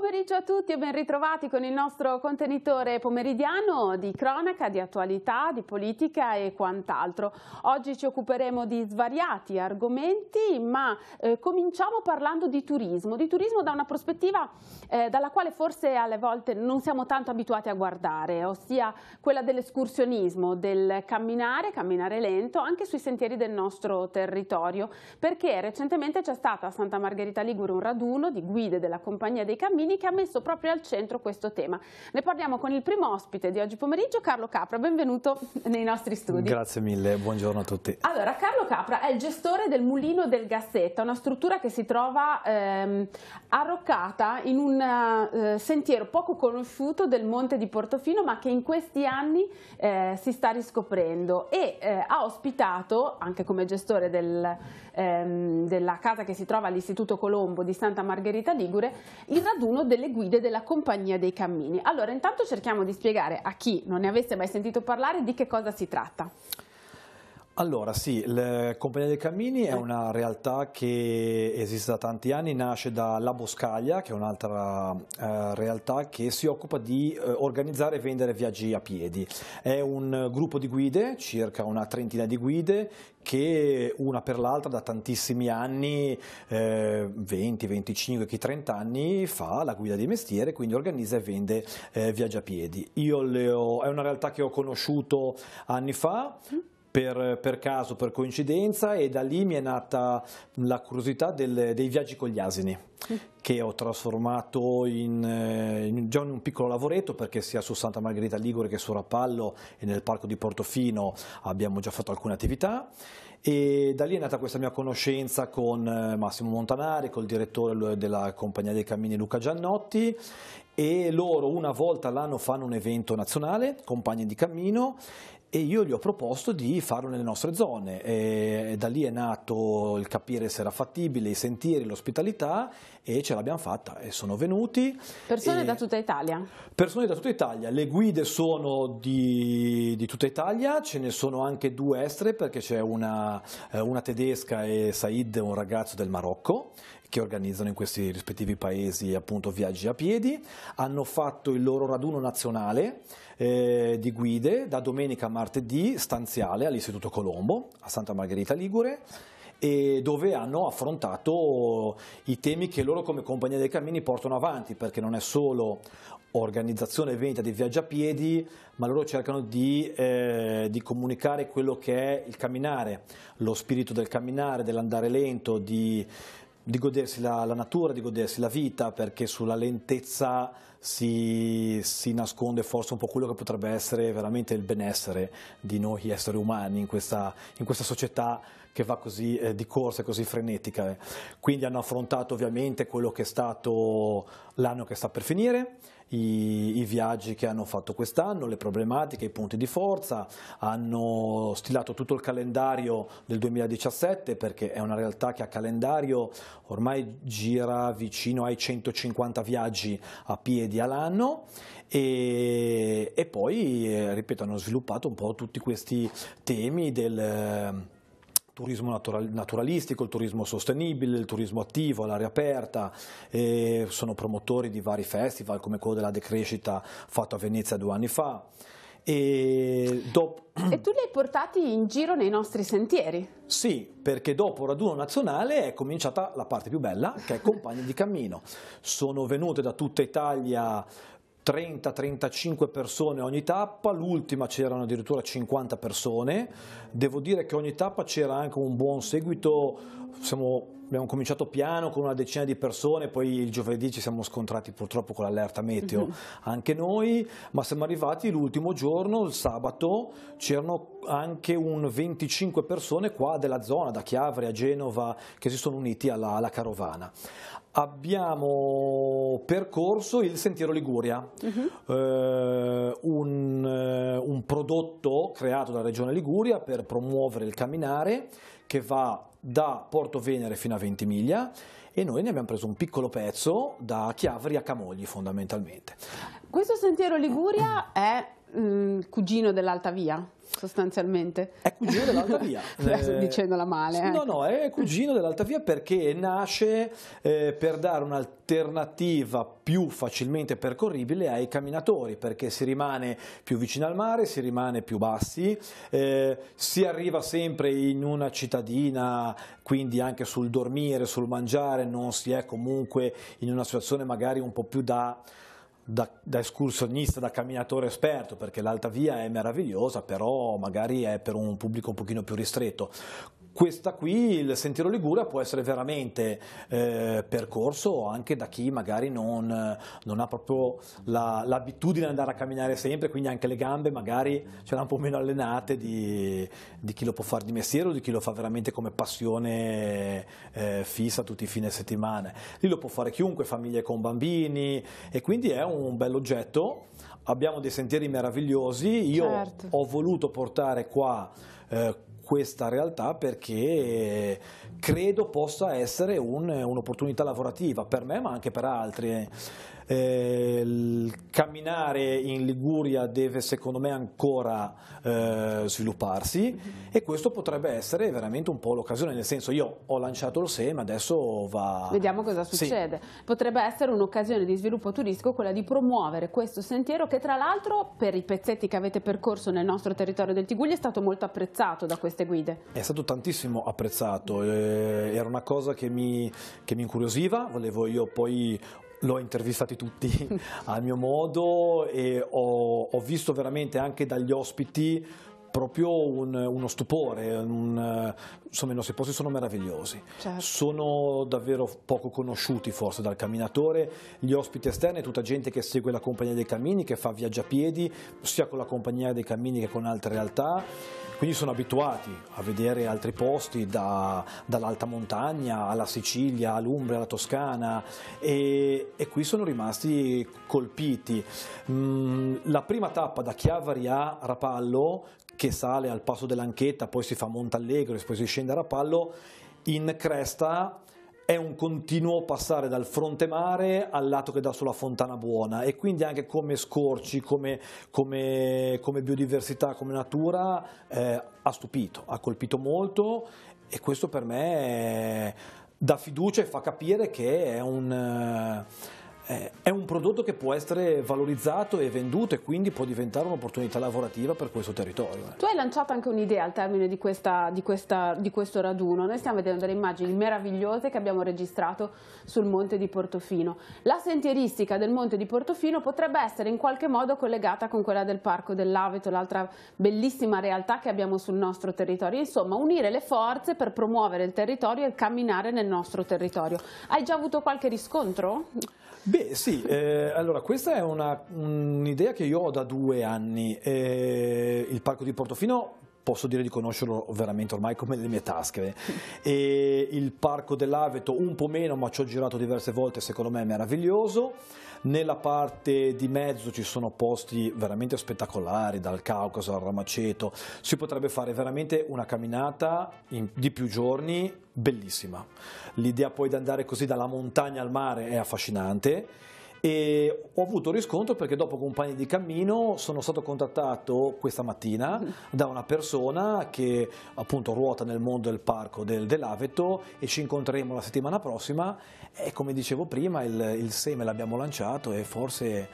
Buon pomeriggio a tutti e ben ritrovati con il nostro contenitore pomeridiano di cronaca, di attualità, di politica e quant'altro. Oggi ci occuperemo di svariati argomenti, ma eh, cominciamo parlando di turismo, di turismo da una prospettiva eh, dalla quale forse alle volte non siamo tanto abituati a guardare, ossia quella dell'escursionismo, del camminare, camminare lento, anche sui sentieri del nostro territorio, perché recentemente c'è stato a Santa Margherita Ligure un raduno di guide della compagnia dei cammini Piedi che ha messo proprio al centro questo tema. Ne parliamo con il primo ospite di oggi pomeriggio, Carlo Capra. Benvenuto nei nostri studi. Grazie mille, buongiorno a tutti. Allora, Carlo Capra è il gestore del Mulino del Gassetta, una struttura che si trova ehm, arroccata in un eh, sentiero poco conosciuto del Monte di Portofino, ma che in questi anni eh, si sta riscoprendo e eh, ha ospitato, anche come gestore del ehm, della casa che si trova all'Istituto Colombo di Santa Margherita Ligure, il raduno delle guide della Compagnia dei Cammini. Allora intanto cerchiamo di spiegare a chi non ne avesse mai sentito parlare di che cosa si tratta. Allora sì, la Compagnia dei Cammini è eh. una realtà che esiste da tanti anni, nasce da La Boscaglia, che è un'altra eh, realtà che si occupa di eh, organizzare e vendere viaggi a piedi. È un gruppo di guide, circa una trentina di guide, che una per l'altra da tantissimi anni, eh, 20, 25, chi 30 anni, fa la guida di mestiere, quindi organizza e vende eh, viaggi a piedi. Ho, è una realtà che ho conosciuto anni fa. Mm per, per, caso, per coincidenza e da lì mi è nata la curiosità del, dei viaggi con gli asini mm. che ho trasformato in, eh, in, già in un piccolo lavoretto perché sia su Santa Margherita Ligure che su Rappallo e nel parco di Portofino abbiamo già fatto alcune attività e da lì è nata questa mia conoscenza con eh, Massimo Montanari, col direttore della Compagnia dei Cammini Luca Giannotti e loro una volta all'anno fanno un evento nazionale, Compagni di Cammino e io gli ho proposto di farlo nelle nostre zone. E da lì è nato il capire se era fattibile, i sentieri, l'ospitalità e ce l'abbiamo fatta e sono venuti. Persone da tutta Italia? Persone da tutta Italia, le guide sono di, di tutta Italia, ce ne sono anche due estere perché c'è una, eh, una tedesca e Said, un ragazzo del Marocco, che organizzano in questi rispettivi paesi appunto viaggi a piedi, hanno fatto il loro raduno nazionale eh, di guide da domenica a martedì stanziale all'Istituto Colombo a Santa Margherita Ligure dove hanno affrontato i temi che loro come Compagnia dei Cammini portano avanti, perché non è solo organizzazione e vendita di viaggiapiedi, ma loro cercano di, eh, di, comunicare quello che è il camminare, lo spirito del camminare, dell'andare lento, di, di godersi la, la, natura, di godersi la vita, perché sulla lentezza si, si, nasconde forse un po' quello che potrebbe essere veramente il benessere di noi esseri umani in questa, in questa società che va così eh, di corsa, così frenetica. Eh. Quindi hanno affrontato ovviamente quello che è stato l'anno che sta per finire, i, i, viaggi che hanno fatto quest'anno, le problematiche, i punti di forza, hanno stilato tutto il calendario del 2017 perché è una realtà che a calendario ormai gira vicino ai 150 viaggi a piedi all'anno e, e poi, eh, ripeto, hanno sviluppato un po' tutti questi temi del... Eh, turismo naturalistico, il turismo sostenibile, il turismo attivo, all'aria aperta, sono promotori di vari festival come quello della decrescita fatto a Venezia due anni fa. E, dopo... e, tu li hai portati in giro nei nostri sentieri? Sì, perché dopo Raduno Nazionale è cominciata la parte più bella, che è Compagni di Cammino. Sono venute da tutta Italia 30-35 persone ogni tappa, l'ultima c'erano addirittura 50 persone, devo dire che ogni tappa c'era anche un buon seguito, siamo, abbiamo cominciato piano con una decina di persone, poi il giovedì ci siamo scontrati purtroppo con l'allerta meteo mm-hmm. anche noi, ma siamo arrivati l'ultimo giorno, il sabato, c'erano anche un 25 persone qua della zona, da Chiavri a Genova, che si sono uniti alla, alla carovana abbiamo percorso il Sentiero Liguria, uh-huh. eh, un, eh, un prodotto creato dalla Regione Liguria per promuovere il camminare che va da Porto Venere fino a Ventimiglia e noi ne abbiamo preso un piccolo pezzo da Chiavri a Camogli fondamentalmente. Questo Sentiero Liguria è Mm, cugino dell'Alta Via, sostanzialmente. È cugino dell'Alta Via. Eh, dicendola male. No, eh. no, è cugino dell'Alta Via perché nasce eh, per dare un'alternativa più facilmente percorribile ai camminatori, perché si rimane più vicino al mare, si rimane più bassi, eh, si arriva sempre in una cittadina, quindi anche sul dormire, sul mangiare, non si è comunque in una situazione magari un po' più da da, da, escursionista, da camminatore esperto, perché l'alta via è meravigliosa, però magari è per un pubblico un pochino più ristretto questa qui, il Sentiero Ligure, può essere veramente eh, percorso anche da chi magari non, non ha proprio la, l'abitudine di andare a camminare sempre, quindi anche le gambe magari ce l'hanno un po' meno allenate di, di chi lo può fare di mestiere o di chi lo fa veramente come passione eh, fissa tutti i fine settimana. Lì lo può fare chiunque, famiglie con bambini e quindi è un bell'oggetto. Abbiamo dei sentieri meravigliosi, io certo. ho voluto portare qua... Eh, questa realtà perché eh, credo possa essere un, un'opportunità lavorativa per me ma anche per altri. Eh. Eh, il camminare in Liguria deve secondo me ancora eh, svilupparsi mm-hmm. e questo potrebbe essere veramente un po' l'occasione, nel senso io ho lanciato il SEM, adesso va... Vediamo cosa succede. Sì. Potrebbe essere un'occasione di sviluppo turistico quella di promuovere questo sentiero che tra l'altro per i pezzetti che avete percorso nel nostro territorio del Tigugli è stato molto apprezzato da queste guide. È stato tantissimo apprezzato, eh, era una cosa che mi, che mi incuriosiva, volevo io poi L'ho intervistati tutti al mio modo e ho, ho visto veramente anche dagli ospiti proprio un, uno stupore, un, insomma i nostri posti sono meravigliosi, certo. sono davvero poco conosciuti forse dal camminatore, gli ospiti esterni, tutta gente che segue la compagnia dei cammini, che fa viaggiapiedi, sia con la compagnia dei cammini che con altre realtà quindi sono abituati a vedere altri posti da, dall'alta montagna alla Sicilia, all'Umbria, alla Toscana e, e qui sono rimasti colpiti. Mm, la prima tappa da Chiavari a Rapallo che sale al passo dell'Anchetta, poi si fa Montallegro e poi si scende a Rapallo in cresta è un continuo passare dal fronte mare al lato che dà sulla Fontana Buona e quindi anche come scorci, come, come, come biodiversità, come natura eh, ha stupito, ha colpito molto e questo per me eh, dà fiducia e fa capire che è un... Eh, eh, è un prodotto che può essere valorizzato e venduto e quindi può diventare un'opportunità lavorativa per questo territorio. Eh. Tu hai lanciato anche un'idea al termine di, questa, di, questa, di, questo raduno, noi stiamo vedendo delle immagini meravigliose che abbiamo registrato sul monte di Portofino. La sentieristica del monte di Portofino potrebbe essere in qualche modo collegata con quella del parco dell'Aveto, l'altra bellissima realtà che abbiamo sul nostro territorio, insomma unire le forze per promuovere il territorio e camminare nel nostro territorio. Hai già avuto qualche riscontro? Beh sì, eh, allora questa è una, un'idea che io ho da due anni, eh, il parco di Portofino posso dire di conoscerlo veramente ormai come le mie tasche. E il parco dell'Aveto un po' meno, ma ci ho girato diverse volte, secondo me è meraviglioso. Nella parte di mezzo ci sono posti veramente spettacolari, dal Caucaso al Ramaceto, si potrebbe fare veramente una camminata in, di più giorni bellissima. L'idea poi di andare così dalla montagna al mare è affascinante e ho avuto riscontro perché dopo compagni di cammino sono stato contattato questa mattina mm. da una persona che appunto ruota nel mondo del parco del, dell'Aveto e ci incontreremo la settimana prossima e come dicevo prima il, il seme l'abbiamo lanciato e forse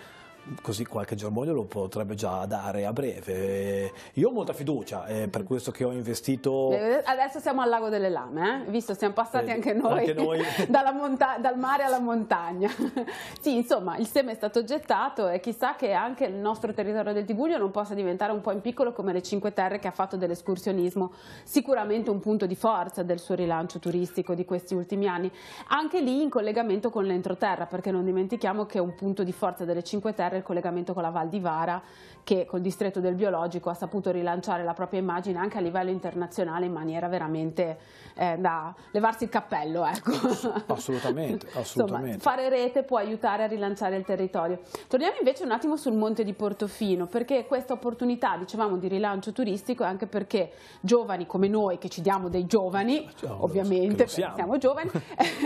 così qualche germoglio lo potrebbe già dare a breve. Io ho molta fiducia, è eh, per mm. questo che ho investito... Eh, adesso siamo al Lago delle Lame, eh? visto siamo passati eh, anche noi, anche noi. monta- dal mare alla montagna. sì, insomma, il seme è stato gettato e chissà che anche il nostro territorio del Tiguglio non possa diventare un po' in piccolo come le Cinque Terre che ha fatto dell'escursionismo sicuramente un punto di forza del suo rilancio turistico di questi ultimi anni. Anche lì in collegamento con l'entroterra, perché non dimentichiamo che un punto di forza delle Cinque Terre il collegamento con la Val di Vara che col distretto del biologico ha saputo rilanciare la propria immagine anche a livello internazionale in maniera veramente eh, da levarsi il cappello. Ecco. Assolutamente, assolutamente. Insomma, fare rete può aiutare a rilanciare il territorio. Torniamo invece un attimo sul Monte di Portofino perché questa opportunità, dicevamo, di rilancio turistico è anche perché giovani come noi che ci diamo dei giovani, Ciao, eh, ovviamente, siamo. siamo giovani,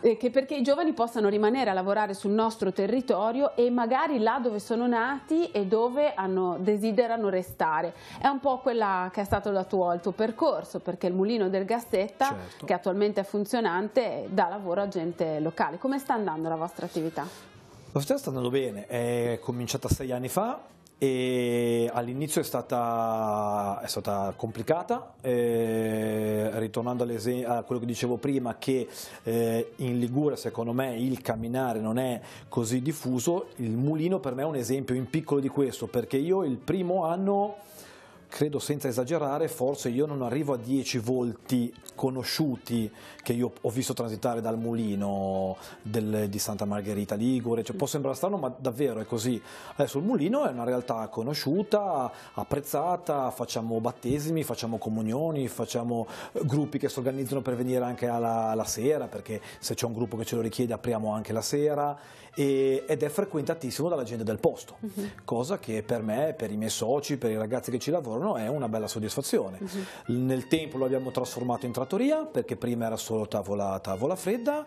eh, perché i giovani possano rimanere a lavorare sul nostro territorio e magari là dove sono nati e dove hanno, desiderano restare. È un po' quella che è stato la tua, il tuo percorso, perché il mulino del Gassetta, certo. che attualmente è funzionante, dà lavoro a gente locale. Come sta andando la vostra attività? La società sta andando bene, è cominciata sei anni fa, e all'inizio è stata, è stata complicata, eh, ritornando a quello che dicevo prima che eh, in Liguria secondo me il camminare non è così diffuso, il mulino per me è un esempio in piccolo di questo perché io il primo anno credo senza esagerare, forse io non arrivo a 10 volti conosciuti che io ho visto transitare dal mulino del, di Santa Margherita Ligure, cioè, può sembrare strano ma davvero è così. Adesso il mulino è una realtà conosciuta, apprezzata, facciamo battesimi, facciamo comunioni, facciamo gruppi che si organizzano per venire anche alla, alla sera, perché se c'è un gruppo che ce lo richiede apriamo anche la sera e, ed è frequentatissimo dalla gente del posto, uh mhm. -huh. cosa che per me, per i miei soci, per i ragazzi che ci lavorano, giorno è una bella soddisfazione. Uh-huh. Nel tempo lo abbiamo trasformato in trattoria perché prima era solo tavola, tavola fredda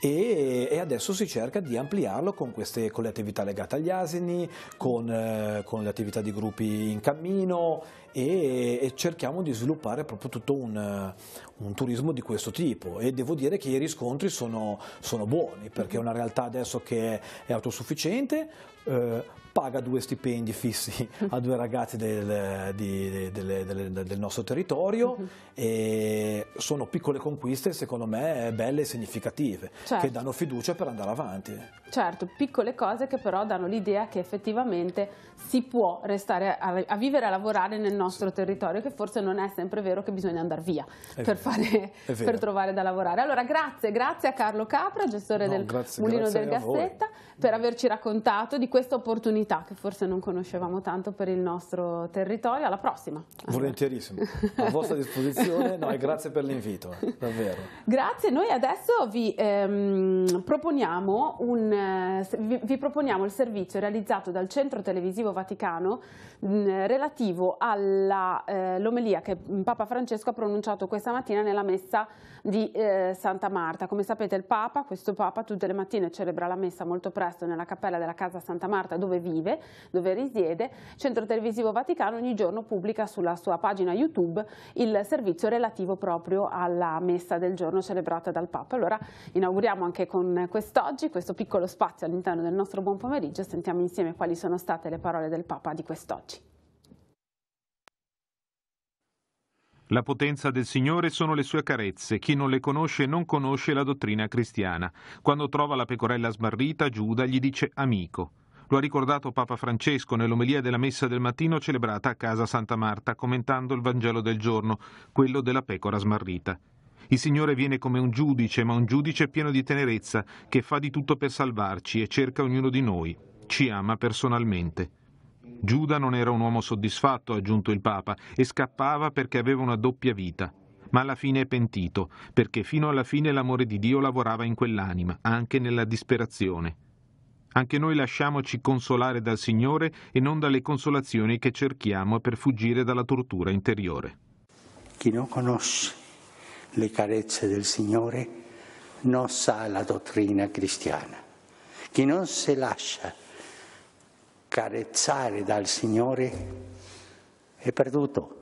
e, e, adesso si cerca di ampliarlo con, queste, con le attività legate agli asini, con, eh, con le attività di gruppi in cammino e, e cerchiamo di sviluppare proprio tutto un, eh, un, turismo di questo tipo e devo dire che i riscontri sono, sono buoni perché è mhm. una realtà adesso che è autosufficiente. Eh, paga due stipendi fissi a due ragazzi del, di, del, del, del nostro territorio e sono piccole conquiste secondo me belle e significative certo. che danno fiducia per andare avanti. Certo, piccole cose che però danno l'idea che effettivamente si può restare a, a vivere e a lavorare nel nostro territorio, che forse non è sempre vero che bisogna andare via per, fare, per, trovare da lavorare. Allora grazie, grazie a Carlo Capra, gestore no, del grazie, Mulino grazie del Gazzetta, per averci raccontato di questa opportunità novità che forse non conoscevamo tanto per il nostro territorio. Alla prossima. Volentierissimo, a vostra disposizione, no, e grazie per l'invito, eh, davvero. Grazie, noi adesso vi, ehm, proponiamo un, eh, vi, vi, proponiamo il servizio realizzato dal Centro Televisivo Vaticano mh, relativo all'omelia eh, che Papa Francesco ha pronunciato questa mattina nella messa di eh, Santa Marta. Come sapete il Papa, questo Papa tutte le mattine celebra la messa molto presto nella cappella della casa Santa Marta dove vive, dove risiede. Centro Televisivo Vaticano ogni giorno pubblica sulla sua pagina YouTube il servizio relativo proprio alla messa del giorno celebrata dal Papa. Allora inauguriamo anche con quest'oggi questo piccolo spazio all'interno del nostro buon pomeriggio e sentiamo insieme quali sono state le parole del Papa di quest'oggi. La potenza del Signore sono le sue carezze, chi non le conosce non conosce la dottrina cristiana. Quando trova la pecorella smarrita, Giuda gli dice amico. Lo ha ricordato Papa Francesco nell'omelia della messa del mattino celebrata a casa Santa Marta, commentando il Vangelo del giorno, quello della pecora smarrita. Il Signore viene come un giudice, ma un giudice pieno di tenerezza, che fa di tutto per salvarci e cerca ognuno di noi. Ci ama personalmente. Giuda non era un uomo soddisfatto, ha aggiunto il Papa, e scappava perché aveva una doppia vita. Ma alla fine è pentito, perché fino alla fine l'amore di Dio lavorava in quell'anima, anche nella disperazione. Anche noi lasciamoci consolare dal Signore e non dalle consolazioni che cerchiamo per fuggire dalla tortura interiore. Chi non conosce le carezze del Signore non sa la dottrina cristiana. Chi non si lascia carezzare dal Signore è perduto.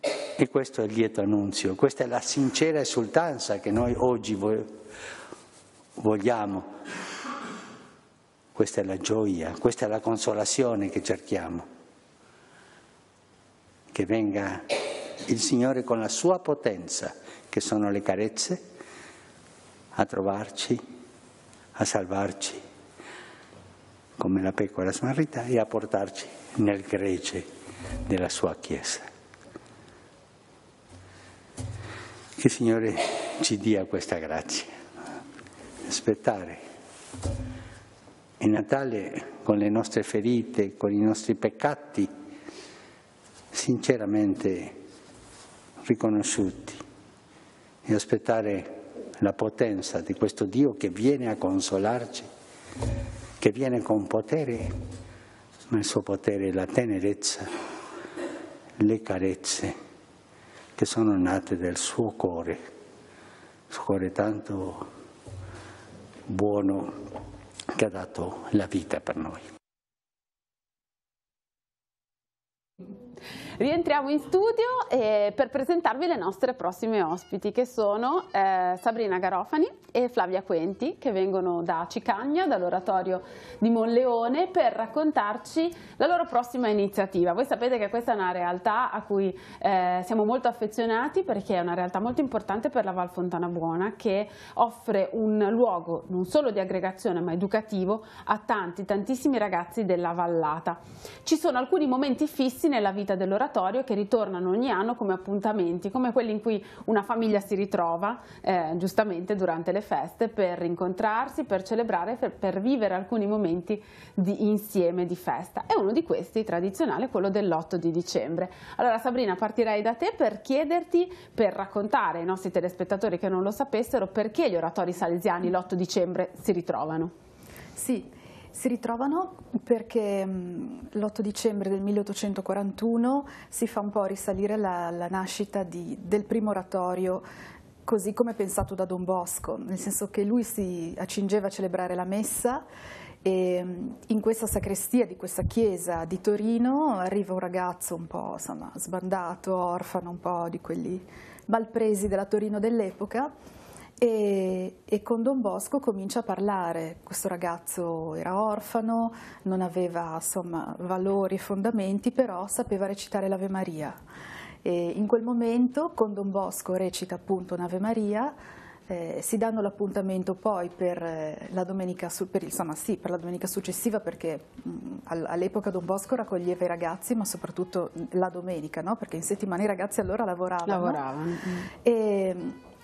E questo è il lieto annunzio, questa è la sincera esultanza che noi oggi vogliamo, questa è la gioia, questa è la consolazione che cerchiamo, che venga il Signore con la sua potenza, che sono le carezze, a trovarci a salvarci come la pecora smarrita e a portarci nel grece della sua Chiesa. Che il Signore ci dia questa grazia, aspettare. Il Natale con le nostre ferite, con i nostri peccati, sinceramente riconosciuti e aspettare il la potenza di questo Dio che viene a consolarci, che viene con potere, ma il suo potere è la tenerezza, le carezze che sono nate dal suo cuore, il suo cuore tanto buono che ha dato la vita per noi. Rientriamo in studio eh, per presentarvi le nostre prossime ospiti che sono eh, Sabrina Garofani e Flavia Quenti che vengono da Cicagna, dall'oratorio di Monleone per raccontarci la loro prossima iniziativa. Voi sapete che questa è una realtà a cui eh, siamo molto affezionati perché è una realtà molto importante per la Val Fontana Buona che offre un luogo non solo di aggregazione ma educativo a tanti tantissimi ragazzi della vallata. Ci sono alcuni momenti fissi nella vita vita dell'oratorio che ritornano ogni anno come appuntamenti, come quelli in cui una famiglia si ritrova eh, giustamente durante le feste per incontrarsi, per celebrare, per, per vivere alcuni momenti di insieme di festa. E uno di questi tradizionale è quello dell'8 di dicembre. Allora Sabrina partirei da te per chiederti, per raccontare ai nostri telespettatori che non lo sapessero, perché gli oratori salesiani l'8 dicembre si ritrovano. Sì, si ritrovano perché mm, l'8 dicembre del 1841 si fa un po' risalire la, la nascita di, del primo oratorio così come pensato da Don Bosco, nel senso che lui si accingeva a celebrare la messa e mm, in questa sacrestia di questa chiesa di Torino arriva un ragazzo un po' insomma, sbandato, orfano, un po' di quelli malpresi della Torino dell'epoca e, e, con Don Bosco comincia a parlare, questo ragazzo era orfano, non aveva insomma, valori, fondamenti, però sapeva recitare l'Ave Maria. E in quel momento con Don Bosco recita appunto un'Ave Maria, eh, si danno l'appuntamento poi per, eh, la per, insomma, sì, per la domenica, successiva perché mm, all'epoca Don Bosco raccoglieva i ragazzi ma soprattutto mm, la domenica no? perché in settimana i ragazzi allora lavoravano, lavoravano. Mm. E,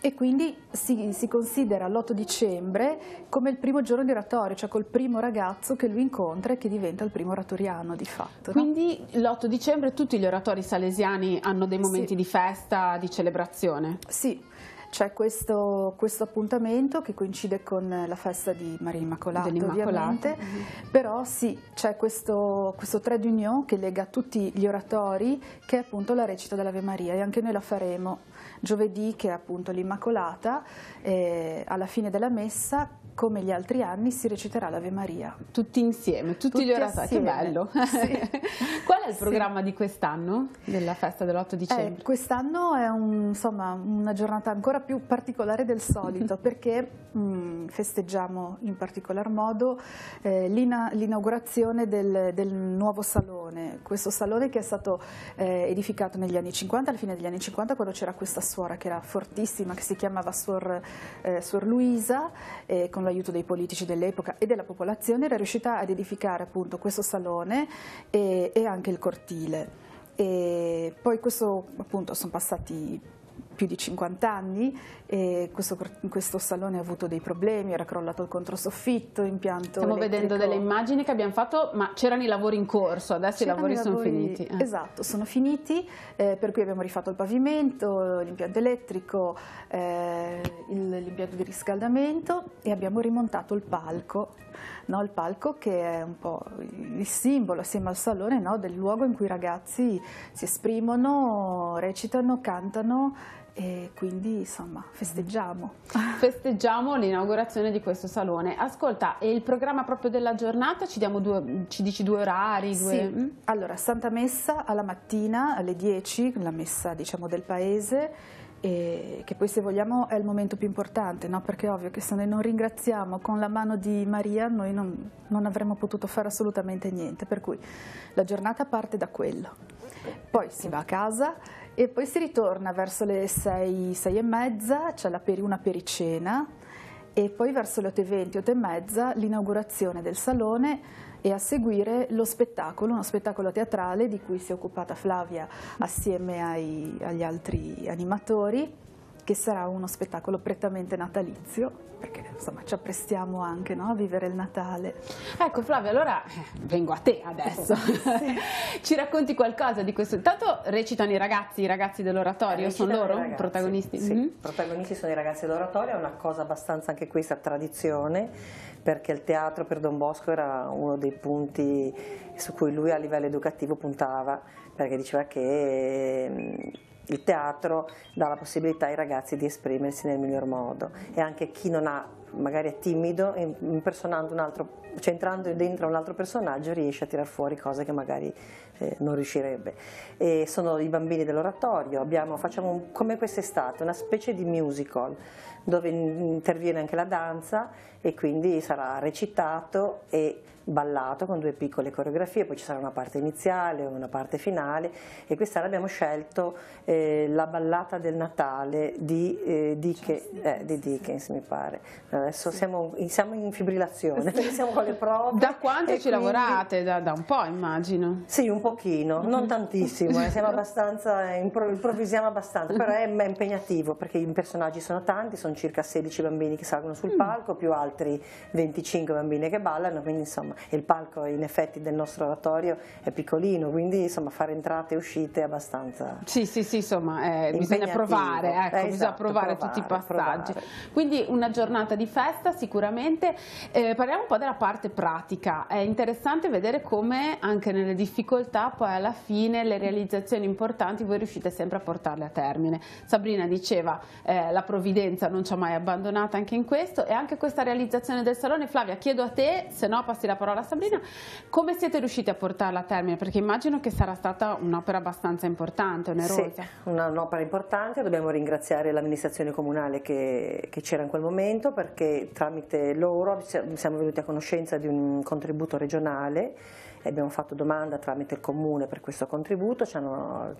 e quindi si, si considera l'8 dicembre come il primo giorno di oratorio, cioè col primo ragazzo che lui incontra e che diventa il primo oratoriano di fatto. No? Quindi l'8 dicembre tutti gli oratori salesiani hanno dei momenti sì. di festa, di celebrazione? Sì, c'è questo, questo, appuntamento che coincide con la festa di Maria Immacolata, ovviamente, mm -hmm. però sì, c'è questo, questo trade union che lega tutti gli oratori, che è appunto la recita dell'Ave Maria e anche noi la faremo Giovedì, che è appunto l'Immacolata, eh, alla fine della messa, come gli altri anni, si reciterà l'Ave Maria. Tutti insieme, tutti, tutti gli oratori, che bello! Sì. Qual è il programma sì. di quest'anno, della festa dell'8 eh, dicembre? Eh, quest'anno è un, insomma, una giornata ancora più particolare del solito, perché mh, mm, festeggiamo in particolar modo eh, l'inaugurazione del, del, nuovo salone, questo salone che è stato eh, edificato negli anni 50, alla fine degli anni 50 quando c'era questa suora che era fortissima, che si chiamava Suor, eh, Suor Luisa, con l'aiuto dei politici dell'epoca e della popolazione era riuscita ad edificare appunto questo salone e, e anche il cortile. E poi questo appunto sono passati più di 50 anni e questo, questo, salone ha avuto dei problemi, era crollato il controsoffitto, impianto Stiamo elettrico. vedendo delle immagini che abbiamo fatto, ma c'erano i lavori in corso, adesso i lavori, i lavori sono finiti. Eh. Esatto, sono finiti, eh, per cui abbiamo rifatto il pavimento, l'impianto elettrico, eh, l'impianto di riscaldamento e abbiamo rimontato il palco, no? il palco che è un po' il simbolo assieme al salone no? del luogo in cui i ragazzi si esprimono, recitano, cantano e quindi insomma festeggiamo. Festeggiamo l'inaugurazione di questo salone. Ascolta, e il programma proprio della giornata? Ci, due, ci dici due orari? Due... Sì, allora Santa Messa alla mattina alle 10, la messa diciamo del paese, che poi se vogliamo è il momento più importante, no? perché è ovvio che se noi non ringraziamo con la mano di Maria noi non, non avremmo potuto fare assolutamente niente, per cui la giornata parte da quello. Poi si va a casa e poi si ritorna verso le 6, 6 e mezza, c'è peri, una pericena e poi verso le e 8.20, 8 e mezza l'inaugurazione del salone e a seguire lo spettacolo, uno spettacolo teatrale di cui si è occupata Flavia assieme ai, agli altri animatori che sarà uno spettacolo prettamente natalizio, perché insomma ci apprestiamo anche no, a vivere il Natale. Ecco Flavia, allora eh, vengo a te adesso. sì. Ci racconti qualcosa di questo? Intanto recitano i ragazzi, i ragazzi dell'oratorio, sono loro i protagonisti? Sì, mm -hmm. protagonisti sono i ragazzi dell'oratorio, è una cosa abbastanza anche questa tradizione perché il teatro per Don Bosco era uno dei punti su cui lui a livello educativo puntava, perché diceva che mm, il teatro dà la possibilità ai ragazzi di esprimersi nel miglior modo e anche chi non ha magari è timido, impersonando un altro, centrando dentro un altro personaggio riesce a tirar fuori cose che magari eh, non riuscirebbe. E sono i bambini dell'oratorio, abbiamo, facciamo un, come quest'estate una specie di musical dove interviene anche la danza e quindi sarà recitato e ballato con due piccole coreografie, poi ci sarà una parte iniziale, una parte finale e quest'anno abbiamo scelto eh, la ballata del Natale di, eh, Dickens, eh, di Dickens mi pare. Adesso sì. siamo, siamo, in fibrillazione, sì. siamo con le prove. Da quanto ci quindi... lavorate? Da, da, un po' immagino. Sì, un pochino, mm-hmm. non tantissimo, eh, siamo abbastanza, eh, improvvisiamo abbastanza, però è, è, impegnativo perché i personaggi sono tanti, sono circa 16 bambini che salgono sul mm. palco, più altri 25 bambine che ballano, quindi insomma insomma, il palco in effetti del nostro oratorio è piccolino, quindi insomma, fare entrate e uscite è abbastanza Sì, sì, sì, insomma, eh, bisogna provare, ecco, eh, esatto, bisogna provare, provare, tutti i passaggi. Provare. Quindi una giornata di festa sicuramente. Eh, parliamo un po' della parte pratica, è interessante vedere come anche nelle difficoltà poi alla fine le realizzazioni importanti voi riuscite sempre a portarle a termine. Sabrina diceva eh, la provvidenza non ci ha mai abbandonata anche in questo e anche questa realizzazione del salone, Flavia chiedo a te, se no passi la parola parola a Sabrina, come siete riusciti a portarla a termine? Perché immagino che sarà stata un'opera abbastanza importante, onerosa. Sì, un'opera importante, dobbiamo ringraziare l'amministrazione comunale che c'era in quel momento perché tramite loro siamo venuti a conoscenza di un contributo regionale abbiamo fatto domanda tramite il comune per questo contributo, ce l'hanno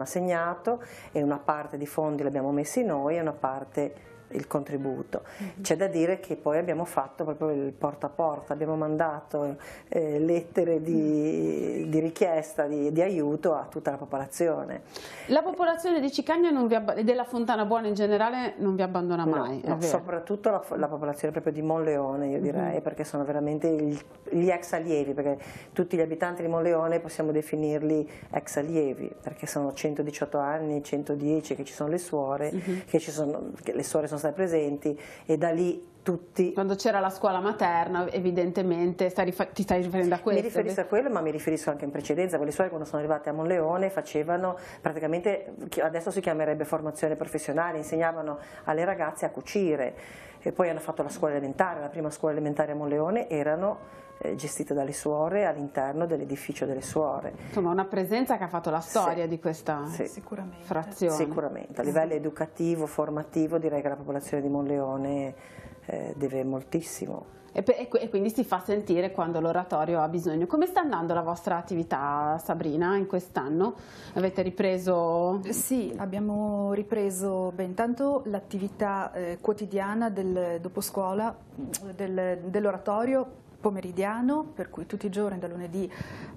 assegnato e una parte di fondi l'abbiamo messi noi e una parte il contributo. Mm-hmm. C'è da dire che poi abbiamo fatto proprio il porta a porta, abbiamo mandato eh, lettere di, mm-hmm. di richiesta, di, di, aiuto a tutta la popolazione. La popolazione di Cicagna e della Fontana Buona in generale non vi abbandona mai? No, no, soprattutto la, la, popolazione proprio di Monleone io direi, mm -hmm. perché sono veramente gli, gli ex allievi, perché tutti gli abitanti di Monleone possiamo definirli ex allievi, perché sono 118 anni, 110 che ci sono le suore, mm -hmm. che sono, che le suore sono state stati presenti e da lì tutti. Quando c'era la scuola materna, evidentemente stai ti stai riferendo a quello. Mi riferisco a quello, ma mi riferisco anche in precedenza. Quelli suoi, quando sono arrivate a Monleone, facevano praticamente, adesso si chiamerebbe formazione professionale, insegnavano alle ragazze a cucire. E poi hanno fatto la scuola elementare, la prima scuola elementare a Monleone erano eh, gestita dalle suore all'interno dell'edificio delle suore. Insomma una presenza che ha fatto la storia sì, di questa sì. frazione. Sicuramente, a livello educativo, formativo direi che la popolazione di Monleone eh, deve moltissimo. E, e, quindi si fa sentire quando l'oratorio ha bisogno. Come sta andando la vostra attività Sabrina in quest'anno? Avete ripreso? Sì, abbiamo ripreso beh, intanto l'attività eh, quotidiana del doposcuola del, dell'oratorio pomeridiano, per cui tutti i giorni, da lunedì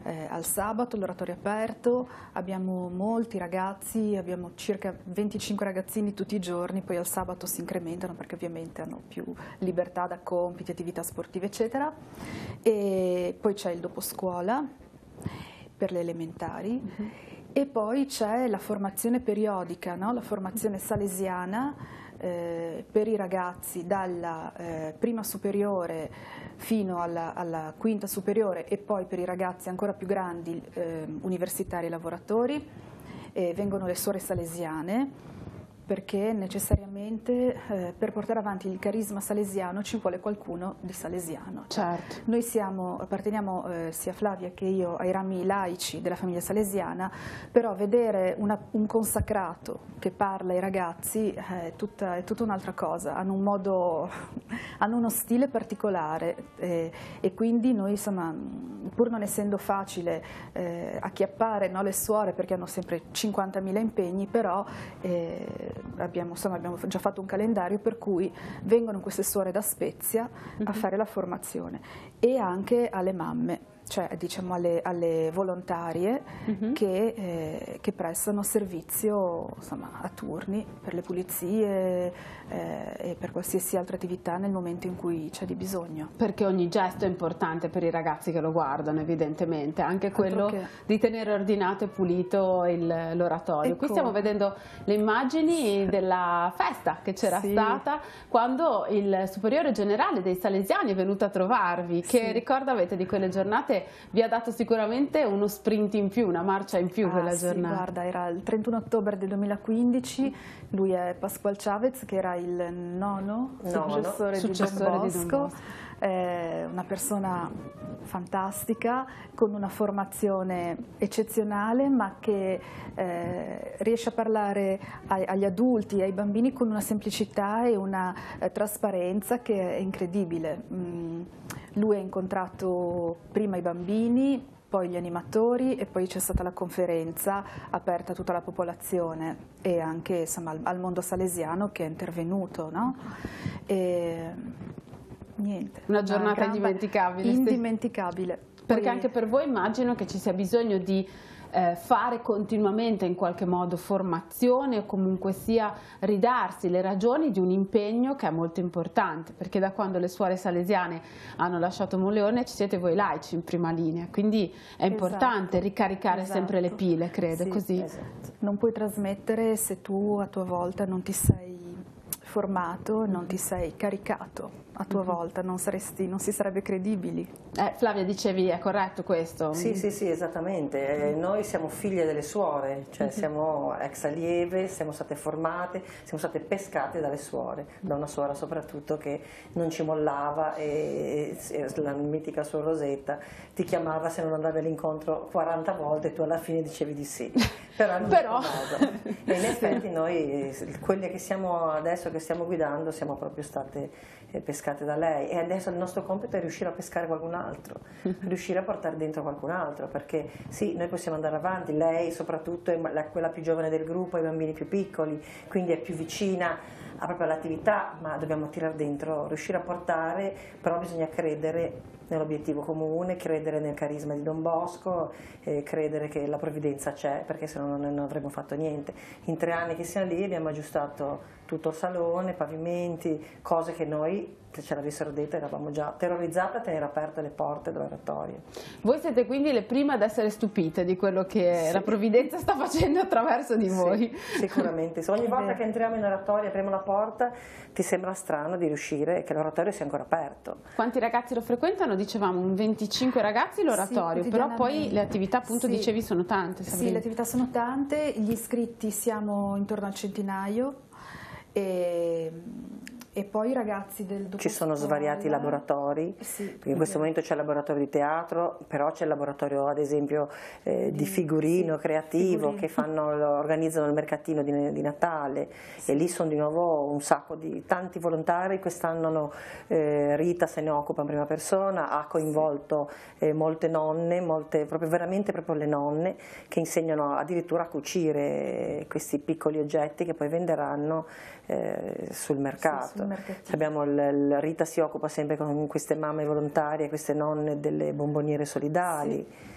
eh, al sabato, l'oratorio è aperto, abbiamo molti ragazzi, abbiamo circa 25 ragazzini tutti i giorni, poi al sabato si incrementano perché ovviamente hanno più libertà da compiti, attività sportive eccetera. E poi c'è il dopo scuola per le elementari. Mm -hmm. E poi c'è la formazione periodica, no? la formazione salesiana, eh, per i ragazzi dalla eh, prima superiore fino alla, alla, quinta superiore e poi per i ragazzi ancora più grandi, eh, universitari e lavoratori, vengono le suore salesiane perché necessariamente eh, per portare avanti il carisma salesiano ci vuole qualcuno di salesiano. Cioè, certo. noi siamo, apparteniamo eh, sia Flavia che io ai rami laici della famiglia salesiana, però vedere una, un consacrato che parla ai ragazzi eh, è tutta, è tutta un'altra cosa, hanno, un modo, hanno uno stile particolare eh, e quindi noi insomma, pur non essendo facile eh, acchiappare no, le suore perché hanno sempre 50.000 impegni, però eh, abbiamo, insomma, abbiamo, già fatto un calendario per cui vengono queste suore da Spezia a mhm. fare la formazione e anche alle mamme cioè diciamo alle, alle volontarie uh-huh. che, eh, che, prestano servizio insomma, a turni per le pulizie eh, e per qualsiasi altra attività nel momento in cui c'è di bisogno. Perché ogni gesto è importante per i ragazzi che lo guardano evidentemente, anche quello che... di tenere ordinato e pulito il, l'oratorio. Ecco. Qui stiamo vedendo le immagini sì. della festa che c'era sì. stata quando il superiore generale dei Salesiani è venuto a trovarvi, che sì. ricordo avete di quelle giornate vi ha dato sicuramente uno sprint in più, una marcia in più ah, quella sì, giornata. Guarda, era il 31 ottobre del 2015, lui è Pasqual Chavez che era il nono, nono. successore, successore di Don Bosco. Di Don Bosco eh, una persona fantastica, con una formazione eccezionale, ma che eh, riesce a parlare ai, agli adulti e ai bambini con una semplicità e una eh, trasparenza che è incredibile. Mm, lui ha incontrato prima i bambini, poi gli animatori e poi c'è stata la conferenza aperta a tutta la popolazione e anche insomma, al, al, mondo salesiano che è intervenuto. No? E, Niente. Una giornata una indimenticabile. Indimenticabile. Perché anche per voi immagino che ci sia bisogno di eh, fare continuamente in qualche modo formazione o comunque sia ridarsi le ragioni di un impegno che è molto importante, perché da quando le suore salesiane hanno lasciato Moleone ci siete voi laici in prima linea, quindi è esatto. importante esatto, ricaricare esatto. sempre le pile, credo, sì, così. Esatto. Non puoi trasmettere se tu a tua volta non ti sei formato, non mm-hmm. ti sei caricato a tua mhm. volta, non, saresti, non si sarebbe credibili. Eh, Flavia, dicevi, è corretto questo? Sì, sì, sì, esattamente. Eh, mm. noi siamo figlie delle suore, cioè mhm. siamo ex allieve, siamo state formate, siamo state pescate dalle suore, da una suora soprattutto che non ci mollava e, e la mitica sua Rosetta ti chiamava se non andavi all'incontro 40 volte e tu alla fine dicevi di sì. Però, Però... e in effetti noi, quelle che siamo adesso, che stiamo guidando, siamo proprio state pescate da lei e adesso il nostro compito è riuscire a pescare qualcun altro, riuscire a portare dentro qualcun altro perché sì, noi possiamo andare avanti, lei soprattutto è la, quella più giovane del gruppo, i bambini più piccoli, quindi è più vicina all'attività, ma dobbiamo tirare dentro, riuscire a portare, però bisogna credere nell'obiettivo comune, credere nel carisma di Don Bosco, eh, credere che la provvidenza c'è, perché se no non, non avremmo fatto niente. In tre anni che siamo lì abbiamo aggiustato tutto il salone, pavimenti, cose che noi ce l'avessero detta eravamo già terrorizzate a tenere aperte le porte dell'oratorio. Voi siete quindi le prime ad essere stupite di quello che sì. la provvidenza sta facendo attraverso di voi. Sì, sicuramente, ogni volta che entriamo in oratorio, apriamo la porta, ti sembra strano di riuscire e che l'oratorio sia ancora aperto. Quanti ragazzi lo frequentano? Dicevamo un 25 ragazzi l'oratorio, sì, però poi le attività appunto sì. dicevi sono tante. Sabrina. Sì, le attività sono tante, gli iscritti siamo intorno al centinaio e e poi i ragazzi del dopo Ci sono svariati laboratori, sì, in questo certo. momento c'è il laboratorio di teatro, però c'è il laboratorio ad esempio eh, di figurino sì, creativo figurino. che fanno, organizzano il mercatino di, di Natale sì. e lì sono di nuovo un sacco di tanti volontari, quest'anno eh, Rita se ne occupa in prima persona, ha coinvolto eh, molte nonne, molte, proprio, veramente proprio le nonne che insegnano addirittura a cucire questi piccoli oggetti che poi venderanno eh, sul mercato. Sì, Abbiamo il, il Rita si occupa sempre con queste mamme volontarie, queste nonne delle bomboniere solidali. Sì.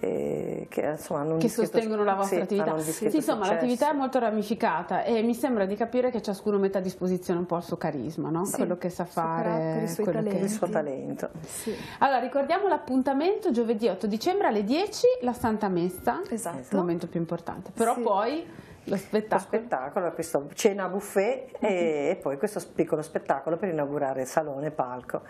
Eh, che, insomma, che sostengono la vostra sì, attività. Sì, insomma, l'attività è molto ramificata e mi sembra di capire che ciascuno mette a disposizione un po' il suo carisma, no? sì, quello che sa fare, il suo, talenti. Che... Il suo talento. Allora, ricordiamo l'appuntamento giovedì 8 dicembre alle 10, la Santa Messa, esatto. il momento più importante, però poi lo spettacolo. Lo spettacolo, questa cena a buffet e, e, poi questo piccolo spettacolo per inaugurare il salone palco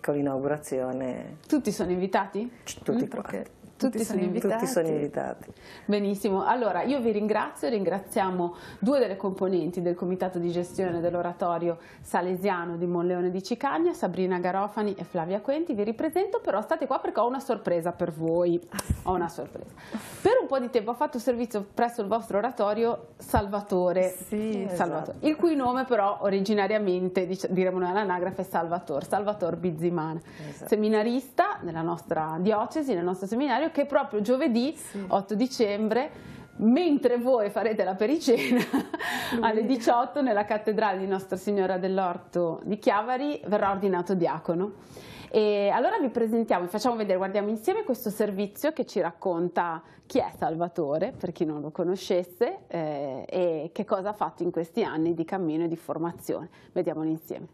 con l'inaugurazione. Tutti sono invitati? tutti mm, quanti. Tutti, tutti, sono invitati. tutti sono invitati. Benissimo, allora io vi ringrazio, ringraziamo due delle componenti del comitato di gestione dell'oratorio salesiano di Monleone di Cicagna, Sabrina Garofani e Flavia Quenti, vi ripresento però state qua perché ho una sorpresa per voi, ho una sorpresa. Per un po' di tempo ho fatto servizio presso il vostro oratorio Salvatore, sì, Salvatore esatto. il cui nome però originariamente diremmo noi all'anagrafe è Salvatore, Salvatore Bizzimana, esatto. seminarista nella nostra diocesi, nel nostro seminario calendario che proprio giovedì sì. 8 dicembre mentre voi farete la pericena alle 18 nella cattedrale di Nostra Signora dell'Orto di Chiavari verrà ordinato diacono. E allora vi presentiamo, vi facciamo vedere, guardiamo insieme questo servizio che ci racconta chi è Salvatore, per chi non lo conoscesse, eh, e che cosa ha fatto in questi anni di cammino e di formazione. Vediamolo insieme.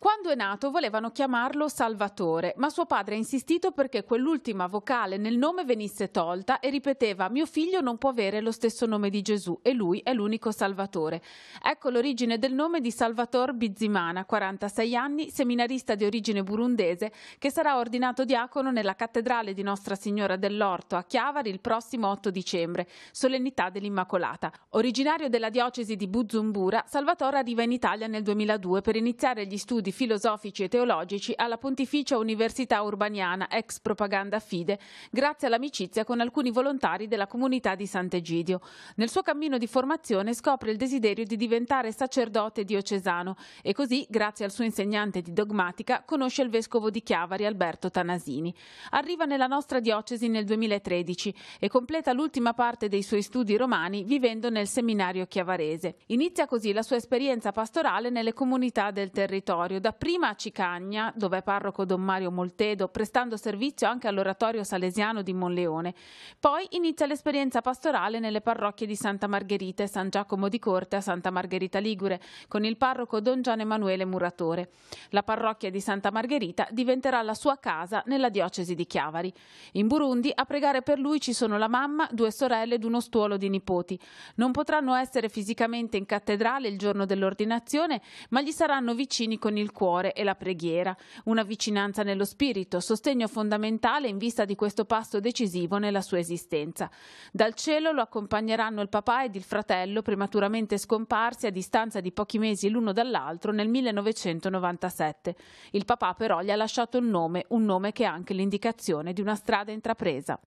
Quando è nato volevano chiamarlo Salvatore, ma suo padre ha insistito perché quell'ultima vocale nel nome venisse tolta e ripeteva mio figlio non può avere lo stesso nome di Gesù e lui è l'unico Salvatore. Ecco l'origine del nome di Salvatore Bizzimana, 46 anni, seminarista di origine burundese, che sarà ordinato diacono nella cattedrale di Nostra Signora dell'Orto a Chiavari il prossimo 8 dicembre, solennità dell'Immacolata. Originario della diocesi di Buzumbura, Salvatore arriva in Italia nel 2002 per iniziare gli studi studi filosofici e teologici alla Pontificia Università Urbaniana, ex propaganda fide, grazie all'amicizia con alcuni volontari della comunità di Sant'Egidio. Nel suo cammino di formazione scopre il desiderio di diventare sacerdote diocesano e così, grazie al suo insegnante di dogmatica, conosce il vescovo di Chiavari Alberto Tanasini. Arriva nella nostra diocesi nel 2013 e completa l'ultima parte dei suoi studi romani vivendo nel seminario chiavarese. Inizia così la sua esperienza pastorale nelle comunità del territorio oratorio, dapprima a Cicagna, dove è parroco Don Mario Moltedo, prestando servizio anche all'oratorio salesiano di Monleone. Poi inizia l'esperienza pastorale nelle parrocchie di Santa Margherita e San Giacomo di Corte a Santa Margherita Ligure, con il parroco Don Gian Emanuele Muratore. La parrocchia di Santa Margherita diventerà la sua casa nella diocesi di Chiavari. In Burundi a pregare per lui ci sono la mamma, due sorelle ed uno stuolo di nipoti. Non potranno essere fisicamente in cattedrale il giorno dell'ordinazione, ma gli saranno vicini con il il cuore e la preghiera, una vicinanza nello spirito, sostegno fondamentale in vista di questo passo decisivo nella sua esistenza. Dal cielo lo accompagneranno il papà ed il fratello, prematuramente scomparsi a distanza di pochi mesi l'uno dall'altro nel 1997. Il papà però gli ha lasciato il nome, un nome che è anche l'indicazione di una strada intrapresa.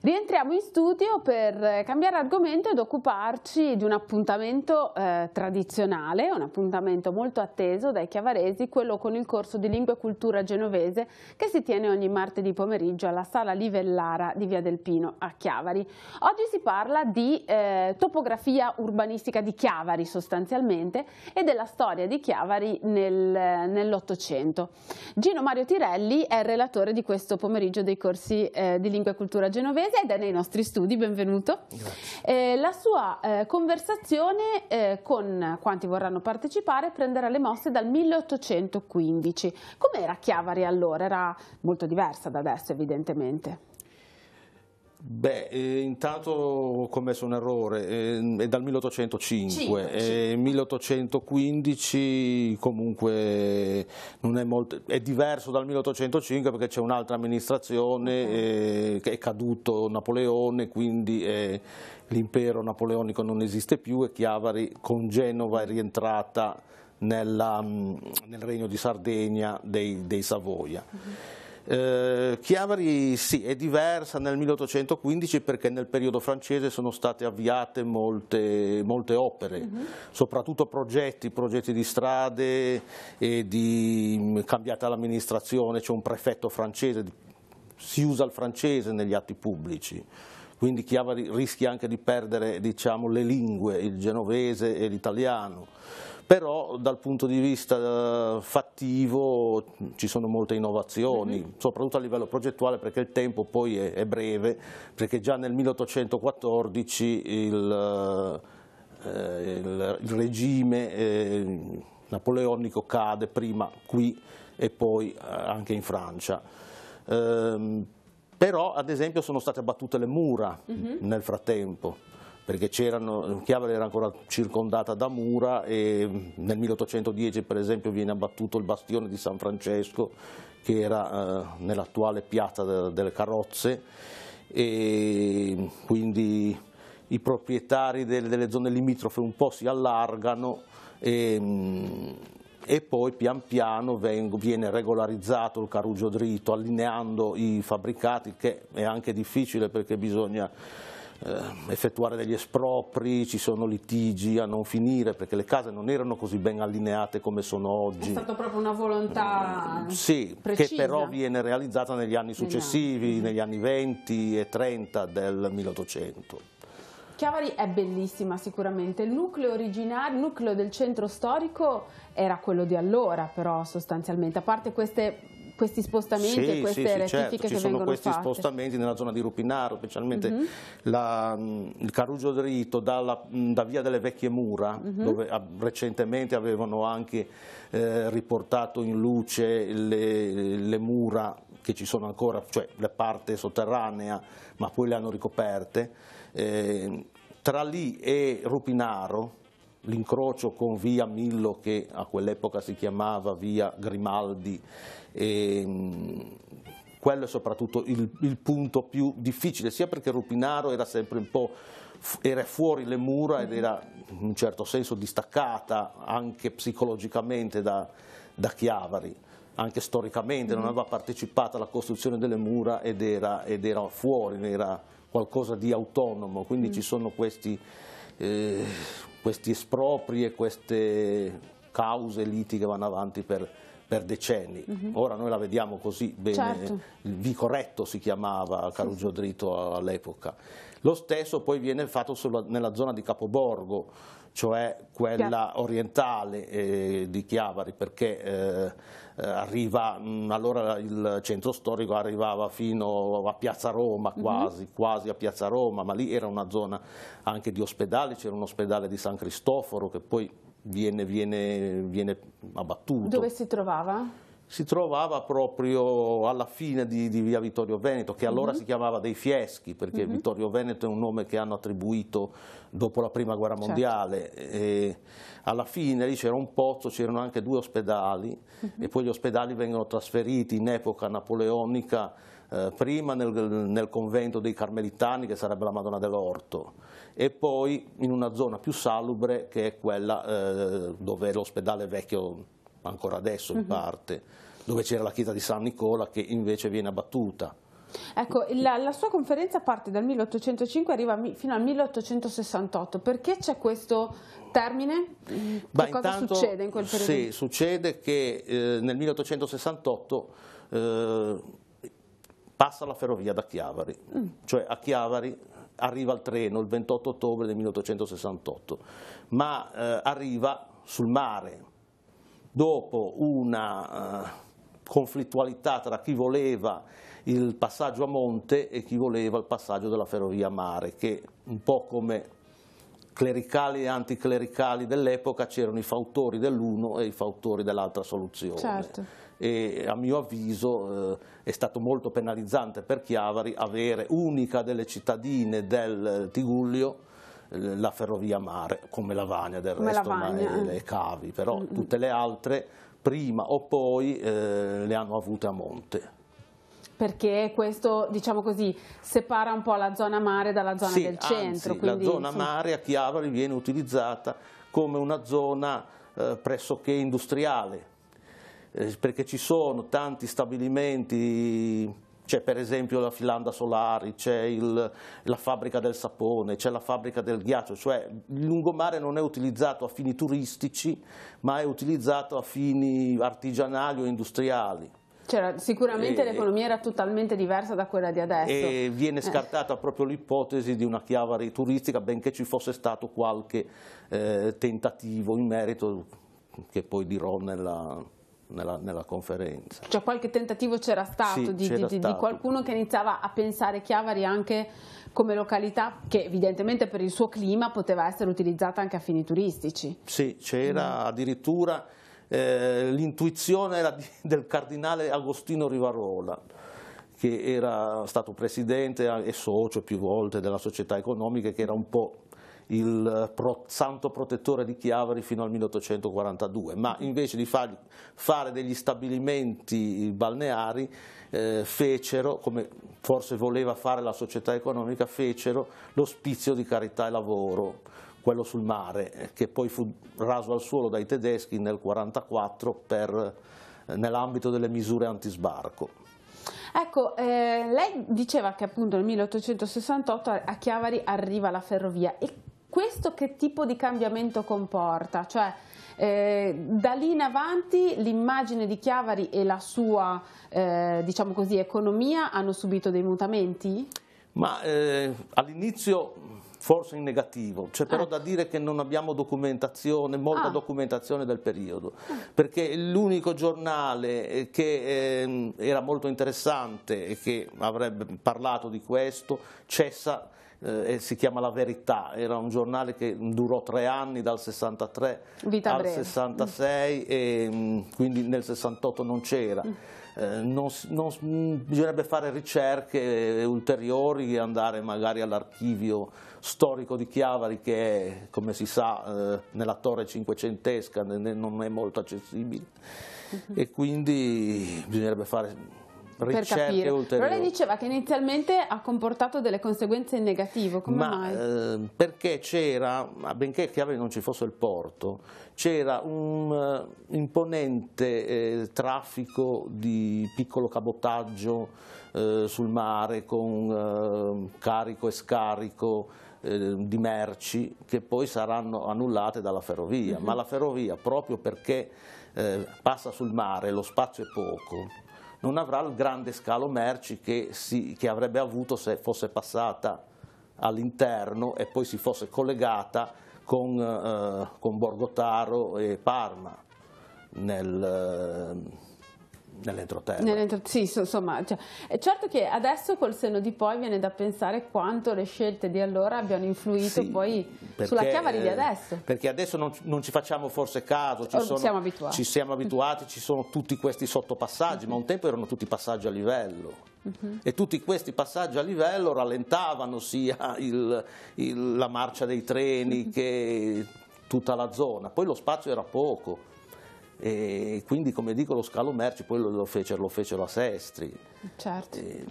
Rientriamo in studio per eh, cambiare argomento ed occuparci di un appuntamento eh, tradizionale, un appuntamento molto atteso dai chiavaresi, quello con il corso di Lingua e Cultura genovese che si tiene ogni martedì pomeriggio alla sala Livellara di Via del Pino a Chiavari. Oggi si parla di eh, topografia urbanistica di Chiavari sostanzialmente e della storia di Chiavari nel, eh, nell'Ottocento. Gino Mario Tirelli è il relatore di questo pomeriggio dei corsi eh, di Lingua e Cultura genovese presente nei nostri studi, benvenuto. Eh, la sua eh, conversazione eh, con quanti vorranno partecipare prenderà le mosse dal 1815. Com'era Chiavari allora? Era molto diversa da adesso evidentemente. Beh, eh, intanto ho commesso un errore, eh, è dal 1805, Cinque, eh, 1815 comunque è, molto, è, diverso dal 1805 perché c'è un'altra amministrazione, eh, è caduto Napoleone, quindi eh, l'impero napoleonico non esiste più e Chiavari con Genova è rientrata nella, mm, nel regno di Sardegna dei, dei Savoia. Uh mhm. -huh. Eh, Chiavari sì, è diversa nel 1815 perché nel periodo francese sono state avviate molte, molte opere, mm -hmm. soprattutto progetti, progetti di strade e di mm, cambiata l'amministrazione, c'è un prefetto francese, si usa il francese negli atti pubblici quindi Chiavari rischia anche di perdere diciamo, le lingue, il genovese e l'italiano però dal punto di vista eh, fattivo ci sono molte innovazioni, mm -hmm. soprattutto a livello progettuale perché il tempo poi è, è breve, perché già nel 1814 il, eh, il, il regime eh, napoleonico cade prima qui e poi eh, anche in Francia. Eh, però ad esempio sono state abbattute le mura mm -hmm. nel frattempo perché Chiavari era ancora circondata da mura e nel 1810 per esempio viene abbattuto il bastione di San Francesco che era eh, nell'attuale piazza de, delle carrozze e quindi i proprietari del, delle zone limitrofe un po' si allargano e, mm, e poi pian piano vengo, viene regolarizzato il Carugio dritto allineando i fabbricati che è anche difficile perché bisogna eh, effettuare degli espropri, ci sono litigi a non finire perché le case non erano così ben allineate come sono oggi. È stata proprio una volontà eh, Sì, precisa. che però viene realizzata negli anni successivi, negli, negli anni 20 e 30 del 1800. Chiavari è bellissima sicuramente, il nucleo originario, il nucleo del centro storico era quello di allora però sostanzialmente, a parte queste questi spostamenti sì, e queste sì, sì, rettifiche certo. ci sono questi fatte. spostamenti nella zona di Rupinaro, specialmente uh mhm. -huh. la, mm, il Caruggio dritto dalla, mm, da via delle vecchie mura, uh mhm. -huh. dove a, ah, recentemente avevano anche eh, riportato in luce le, le mura che ci sono ancora, cioè la parte sotterranea, ma poi le hanno ricoperte. Eh, tra lì e Rupinaro l'incrocio con via Millo che a quell'epoca si chiamava via Grimaldi, e, mm, quello è soprattutto il, il, punto più difficile, sia perché Rupinaro era sempre un po' era fuori le mura ed era in un certo senso distaccata anche psicologicamente da, da Chiavari anche storicamente, non mm-hmm. aveva partecipato alla costruzione delle mura ed era, ed era fuori, era qualcosa di autonomo, quindi mm. ci sono questi eh, questi espropri e queste cause, liti che vanno avanti per, per decenni. Uh mhm. -huh. Ora noi la vediamo così bene, certo. il Vicoretto si chiamava Carugio Dritto all'epoca. Lo stesso poi viene fatto sulla, nella zona di Capoborgo, cioè quella orientale eh, di Chiavari, perché eh, eh arriva, allora il centro storico arrivava fino a Piazza Roma mhm. quasi, mm -hmm. quasi a Piazza Roma, ma lì era una zona anche di ospedali, c'era un ospedale di San Cristoforo che poi viene, viene, viene abbattuto. Dove si trovava? si trovava proprio alla fine di, di via Vittorio Veneto, che allora mm -hmm. si chiamava dei Fieschi, perché mm -hmm. Vittorio Veneto è un nome che hanno attribuito dopo la prima guerra certo. mondiale. Certo. alla fine lì c'era un pozzo, c'erano anche due ospedali mm -hmm. e poi gli ospedali vengono trasferiti in epoca napoleonica eh, prima nel, nel, convento dei Carmelitani, che sarebbe la Madonna dell'Orto, e poi in una zona più salubre che è quella eh, dove l'ospedale vecchio ancora adesso in uh -huh. parte, dove c'era la chiesa di San Nicola che invece viene abbattuta. Ecco, la, la, sua conferenza parte dal 1805 e arriva fino al 1868. Perché c'è questo termine? Che Beh, cosa intanto, succede in quel periodo? Sì, succede che eh, nel 1868 eh, passa la ferrovia da Chiavari, mm. cioè a Chiavari arriva il treno il 28 ottobre del 1868, ma eh, arriva sul mare dopo una eh, conflittualità tra chi voleva il passaggio a monte e chi voleva il passaggio della ferrovia a mare, che un po' come clericali e anticlericali dell'epoca c'erano i fautori dell'uno e i fautori dell'altra soluzione. Certo. E a mio avviso eh, è stato molto penalizzante per Chiavari avere unica delle cittadine del Tigullio eh, la ferrovia mare, come la Vania del come resto, Vania, ma, le eh. cavi, però mm, mm. tutte le altre prima o poi eh, le hanno avute a monte perché questo, diciamo così, separa un po' la zona mare dalla zona sì, del centro. Anzi, quindi, la zona sì. mare a Chiavari viene utilizzata come una zona eh, pressoché industriale, eh, perché ci sono tanti stabilimenti c'è per esempio la Filanda Solari, c'è il, la fabbrica del sapone, c'è la fabbrica del ghiaccio, cioè il lungomare non è utilizzato a fini turistici ma è utilizzato a fini artigianali o industriali. Cioè, sicuramente l'economia era totalmente diversa da quella di adesso. E viene eh. scartata eh. proprio l'ipotesi di una chiave turistica, benché ci fosse stato qualche eh, tentativo in merito, che poi dirò nella, nella, nella, conferenza. Cioè qualche tentativo c'era stato, sì, di, c'era di, stato. di, qualcuno che iniziava a pensare Chiavari anche come località che evidentemente per il suo clima poteva essere utilizzata anche a fini turistici. Sì, c'era mm. addirittura eh, l'intuizione del cardinale Agostino Rivarola che era stato presidente e socio più volte della società economica che era un po' il eh, pro, santo protettore di Chiavari fino al 1842, ma invece di fargli fare degli stabilimenti balneari eh, fecero, come forse voleva fare la società economica, fecero l'ospizio di carità e lavoro, quello sul mare, che poi fu raso al suolo dai tedeschi nel 1944 eh, nell'ambito delle misure antisbarco. Ecco, eh, lei diceva che appunto nel 1868 a Chiavari arriva la ferrovia e questo che tipo di cambiamento comporta? Cioè, eh, da lì in avanti l'immagine di Chiavari e la sua eh, diciamo così, economia hanno subito dei mutamenti? Ma eh, all'inizio forse in negativo, c'è però ah. da dire che non abbiamo documentazione, molta ah. documentazione del periodo, ah. perché l'unico giornale eh, che eh, era molto interessante e che avrebbe parlato di questo cessa eh, si chiama La Verità, era un giornale che durò tre anni dal 63 Vita al breve. 66 mm. e mm, quindi nel 68 non c'era. Mm. Eh, non, non, mm, bisognerebbe fare ricerche ulteriori e andare magari all'archivio storico di Chiavari che è, come si sa, eh, nella torre cinquecentesca, ne, ne, non è molto accessibile mm -hmm. e quindi bisognerebbe fare per capire. Ulteriori. Però lei diceva che inizialmente ha comportato delle conseguenze in negativo, come Ma, mai? Eh, perché c'era, benché chiave non ci fosse il porto, c'era un uh, imponente eh, traffico di piccolo cabotaggio eh, sul mare con eh, carico e scarico, eh, di merci che poi saranno annullate dalla ferrovia, uh -huh. ma mhm. la ferrovia proprio perché eh, passa sul mare, lo spazio è poco, non avrà il grande scalo merci che, si, che avrebbe avuto se fosse passata all'interno e poi si fosse collegata con, eh, con Borgotaro e Parma. Nel, eh, Nell'entroterra. Nell'entro, sì, insomma, cioè, è certo che adesso col senno di poi viene da pensare quanto le scelte di allora abbiano influito sì, poi perché, sulla Chiavari di eh, adesso. Perché adesso non, non ci facciamo forse caso, ci, sono, siamo, abituati. ci siamo abituati, ci sono tutti questi sottopassaggi, uh-huh. ma un tempo erano tutti passaggi a livello. Uh-huh. E tutti questi passaggi a livello rallentavano sia il, il, la marcia dei treni uh-huh. che tutta la zona, poi lo spazio era poco e quindi come dico lo scalo merci poi lo, lo, fecero, lo fecero, a Sestri. Certo. E,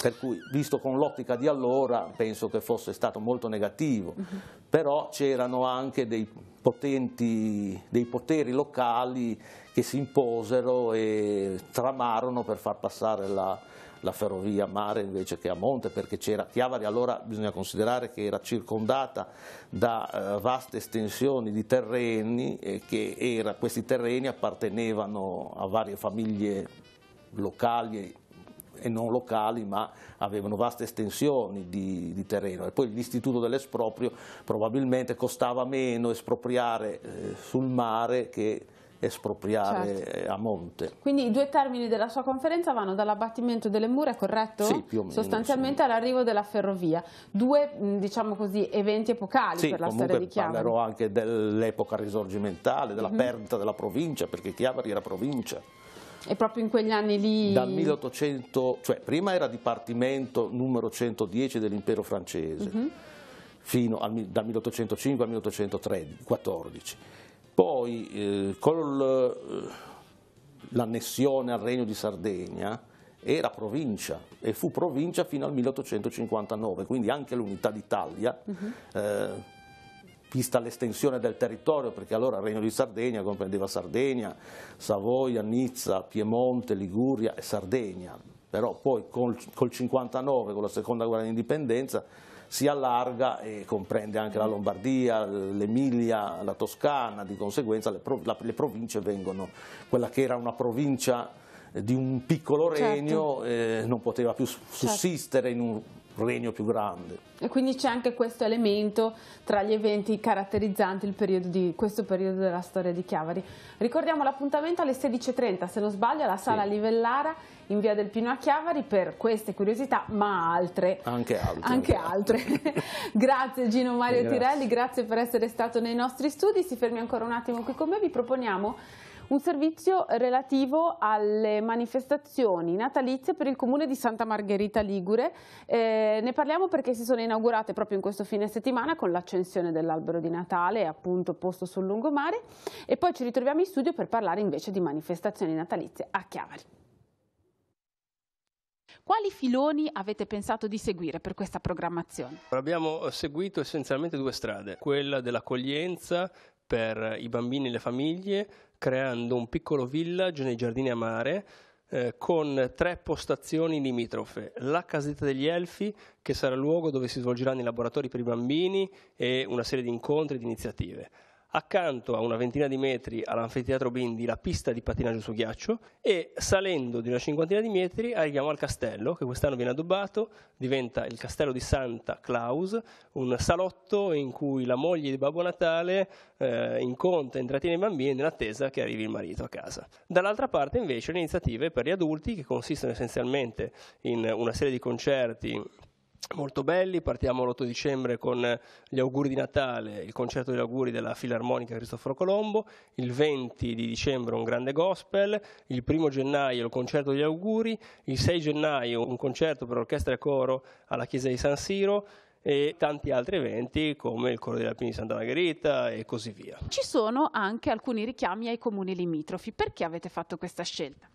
per cui, visto con l'ottica di allora, penso che fosse stato molto negativo, uh mhm. -huh. però c'erano anche dei, potenti, dei poteri locali che si imposero e tramarono per far passare la, la ferrovia a mare invece che a monte, perché c'era Chiavari, allora bisogna considerare che era circondata da eh, vaste estensioni di terreni e eh, che era, questi terreni appartenevano a varie famiglie locali e non locali ma avevano vaste estensioni di, di terreno e poi l'istituto dell'esproprio probabilmente costava meno espropriare eh, sul mare che espropriare certo. Eh, a monte. Quindi i due termini della sua conferenza vanno dall'abbattimento delle mura, corretto? Sì, più o meno. Sostanzialmente sì. all'arrivo della ferrovia, due diciamo così, eventi epocali sì, per la storia di Chiavari. parlerò anche dell'epoca risorgimentale, della mm -hmm. perdita della provincia, perché Chiavari era provincia. E proprio in quegli anni lì... Dal 1800, cioè prima era Dipartimento numero 110 dell'impero francese, mm -hmm. fino al, dal 1805 al 1814 poi eh, con eh, l'annessione al Regno di Sardegna era provincia e fu provincia fino al 1859, quindi anche l'unità d'Italia, uh -huh. eh, vista l'estensione del territorio, perché allora il Regno di Sardegna comprendeva Sardegna, Savoia, Nizza, Piemonte, Liguria e Sardegna, però poi col, col 59, con la seconda guerra di indipendenza, si allarga e comprende anche la Lombardia, l'Emilia, la Toscana, di conseguenza le, prov le province vengono, quella che era una provincia eh, di un piccolo certo. regno certo. eh, non poteva più certo. sussistere certo. in un regno più grande. E quindi c'è anche questo elemento tra gli eventi caratterizzanti periodo di, questo periodo della storia di Chiavari. Ricordiamo l'appuntamento alle 16.30, se non sbaglio, alla sala sì. Livellara in via del Pino a Chiavari per queste curiosità, ma altre. Anche altre. Anche altre. grazie Gino Mario grazie. Tirelli, grazie per essere stato nei nostri studi. Si fermi ancora un attimo qui con me, vi proponiamo un servizio relativo alle manifestazioni natalizie per il comune di Santa Margherita Ligure. Eh, ne parliamo perché si sono inaugurate proprio in questo fine settimana con l'accensione dell'albero di Natale, appunto posto sul lungomare, e poi ci ritroviamo in studio per parlare invece di manifestazioni natalizie a Chiavari. Quali filoni avete pensato di seguire per questa programmazione? Abbiamo eh, seguito essenzialmente due strade, quella dell'accoglienza per i bambini e le famiglie, creando un piccolo village nei giardini a mare eh, con tre postazioni limitrofe, la casetta degli elfi che sarà il luogo dove si svolgeranno i laboratori per i bambini e una serie di incontri e di iniziative accanto a una ventina di metri all'anfiteatro Bindi la pista di patinaggio su ghiaccio e salendo di una cinquantina di metri arriviamo al castello che quest'anno viene addobbato, diventa il castello di Santa Claus, un salotto in cui la moglie di Babbo Natale eh, incontra e intrattiene i bambini nell'attesa che arrivi il marito a casa. Dall'altra parte invece le iniziative per gli adulti che consistono essenzialmente in una serie di concerti molto belli. Partiamo l'8 dicembre con gli auguri di Natale, il concerto degli auguri della Filarmonica Cristoforo Colombo, il 20 di dicembre un grande gospel, il 1 gennaio il concerto degli auguri, il 6 gennaio un concerto per orchestra e coro alla chiesa di San Siro e tanti altri eventi come il Coro degli Alpini di Santa Margherita e così via. Ci sono anche alcuni richiami ai comuni limitrofi, perché avete fatto questa scelta?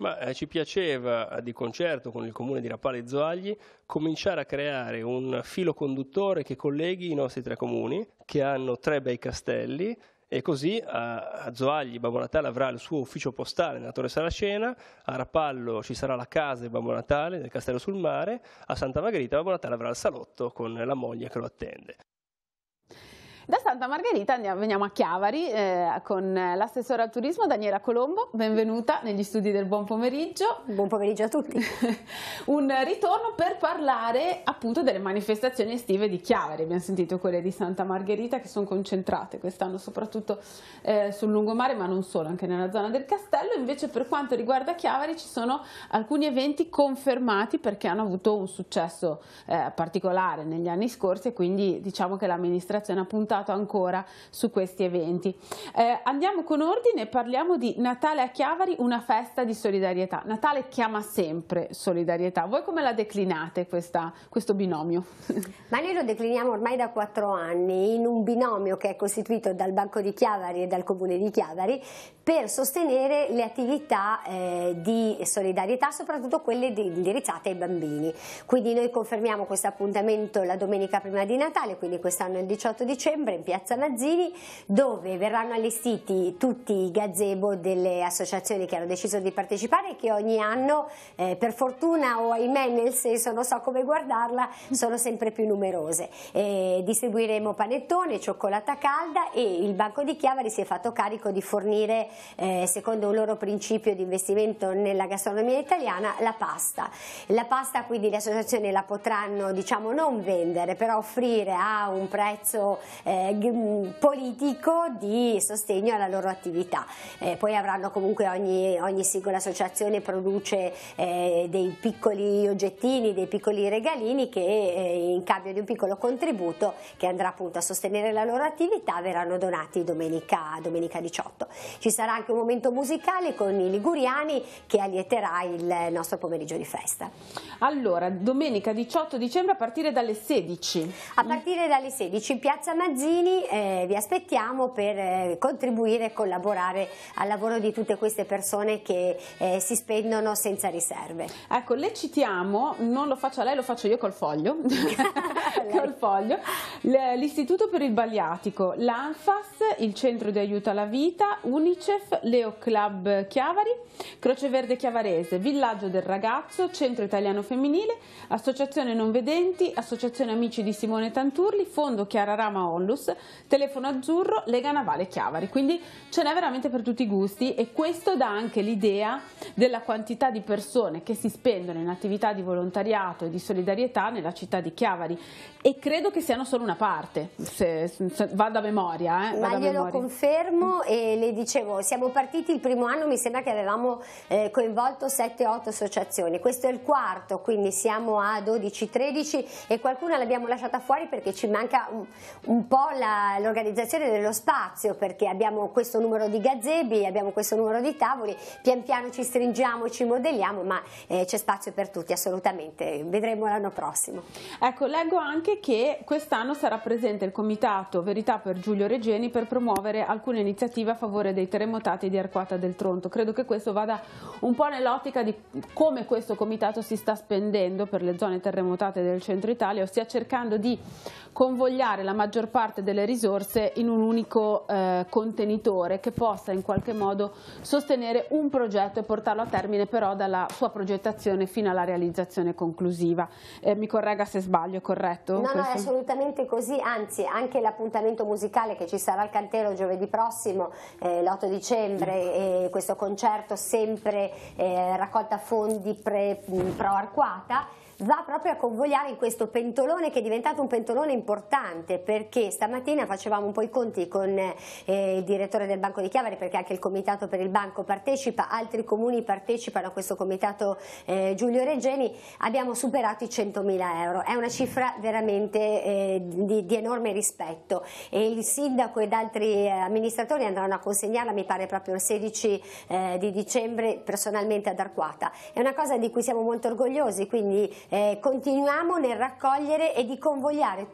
Ma eh, ci piaceva eh, di concerto con il comune di Rapale e Zoagli cominciare a creare un filo conduttore che colleghi i nostri tre comuni, che hanno tre bei castelli, e così a, Zoagli Babbo Natale avrà il suo ufficio postale nella Torre Saracena, a Rapallo ci sarà la casa di Babbo Natale nel Castello sul Mare, a Santa Margherita Babbo Natale avrà il salotto con la moglie che lo attende. Da Santa Margherita andiamo, veniamo a Chiavari eh, con l'assessore al turismo Daniela Colombo, benvenuta negli studi del buon pomeriggio. Buon pomeriggio a tutti. Un ritorno per parlare appunto delle manifestazioni estive di Chiavari, abbiamo sentito quelle di Santa Margherita che sono concentrate quest'anno soprattutto eh, sul lungomare ma non solo, anche nella zona del castello, invece per quanto riguarda Chiavari ci sono alcuni eventi confermati perché hanno avuto un successo eh, particolare negli anni scorsi e quindi diciamo che l'amministrazione ha puntato puntato ancora su questi eventi. Eh, andiamo con ordine e parliamo di Natale a Chiavari, una festa di solidarietà. Natale chiama sempre solidarietà. Voi come la declinate questa, questo binomio? Ma noi lo decliniamo ormai da quattro anni in un binomio che è costituito dal Banco di Chiavari e dal Comune di Chiavari per sostenere le attività eh, di solidarietà, soprattutto quelle indirizzate ai bambini. Quindi noi confermiamo questo appuntamento la domenica prima di Natale, quindi quest'anno è il 18 dicembre settembre in piazza Mazzini dove verranno allestiti tutti i gazebo delle associazioni che hanno deciso di partecipare e che ogni anno eh, per fortuna o ahimè nel senso non so come guardarla sono sempre più numerose. Eh, distribuiremo panettone, cioccolata calda e il Banco di Chiavari si è fatto carico di fornire eh, secondo un loro principio di investimento nella gastronomia italiana la pasta. La pasta quindi le associazioni la potranno diciamo non vendere però offrire a un prezzo eh, eh, politico di sostegno alla loro attività. Eh, poi avranno comunque ogni, ogni singola associazione produce eh, dei piccoli oggettini, dei piccoli regalini che eh, in cambio di un piccolo contributo che andrà appunto a sostenere la loro attività verranno donati domenica, domenica 18. Ci sarà anche un momento musicale con i liguriani che allieterà il nostro pomeriggio di festa. Allora, domenica 18 dicembre a partire dalle 16. A partire dalle 16 in piazza Mazzini Mazzini, eh, vi aspettiamo per eh, contribuire e collaborare al lavoro di tutte queste persone che eh, si spendono senza riserve. Ecco, le citiamo, non lo faccio a lei, lo faccio io col foglio, col foglio. l'Istituto per il Baliatico, l'ANFAS, il Centro di Aiuto alla Vita, UNICEF, Leo Club Chiavari, Croce Verde Chiavarese, Villaggio del Ragazzo, Centro Italiano Femminile, Associazione Non Vedenti, Associazione Amici di Simone Tanturli, Fondo Chiara Rama Onlus, Onlus, Telefono Azzurro, Lega Navale Chiavari, quindi ce n'è veramente per tutti i gusti e questo dà anche l'idea della quantità di persone che si spendono in attività di volontariato e di solidarietà nella città di Chiavari e credo che siano solo una parte, se, se, vado a memoria. Eh, Ma glielo memoria. confermo e le dicevo, siamo partiti il primo anno, mi sembra che avevamo eh, coinvolto 7-8 associazioni, questo è il quarto, quindi siamo a 12-13 e qualcuna l'abbiamo lasciata fuori perché ci manca un, un po' po' l'organizzazione dello spazio perché abbiamo questo numero di gazebi, abbiamo questo numero di tavoli, pian piano ci stringiamo, ci modelliamo, ma eh, c'è spazio per tutti assolutamente, vedremo l'anno prossimo. Ecco, leggo anche che quest'anno sarà presente il comitato Verità per Giulio Regeni per promuovere alcune iniziative a favore dei terremotati di Arquata del Tronto. Credo che questo vada un po' nell'ottica di come questo comitato si sta spendendo per le zone terremotate del centro Italia, ossia cercando di convogliare la maggior parte parte delle risorse in un unico eh, contenitore che possa in qualche modo sostenere un progetto e portarlo a termine però dalla sua progettazione fino alla realizzazione conclusiva. Eh, mi corregga se sbaglio, corretto? No, questo? no, è assolutamente così, anzi anche l'appuntamento musicale che ci sarà al Cantero giovedì prossimo, eh, l'8 dicembre, e questo concerto sempre eh, raccolta fondi pre, pro Arquata, va proprio a convogliare in questo pentolone che è diventato un pentolone importante perché stamattina facevamo un po' i conti con eh, il direttore del Banco di Chiavari perché anche il comitato per il banco partecipa, altri comuni partecipano a questo comitato eh, Giulio Reggeni, abbiamo superato i 100.000 euro, è una cifra veramente eh, di, di, enorme rispetto e il sindaco ed altri eh, amministratori andranno a consegnarla mi pare proprio il 16 eh, di dicembre personalmente ad Arquata, è una cosa di cui siamo molto orgogliosi quindi eh, continuiamo nel raccogliere e di convogliare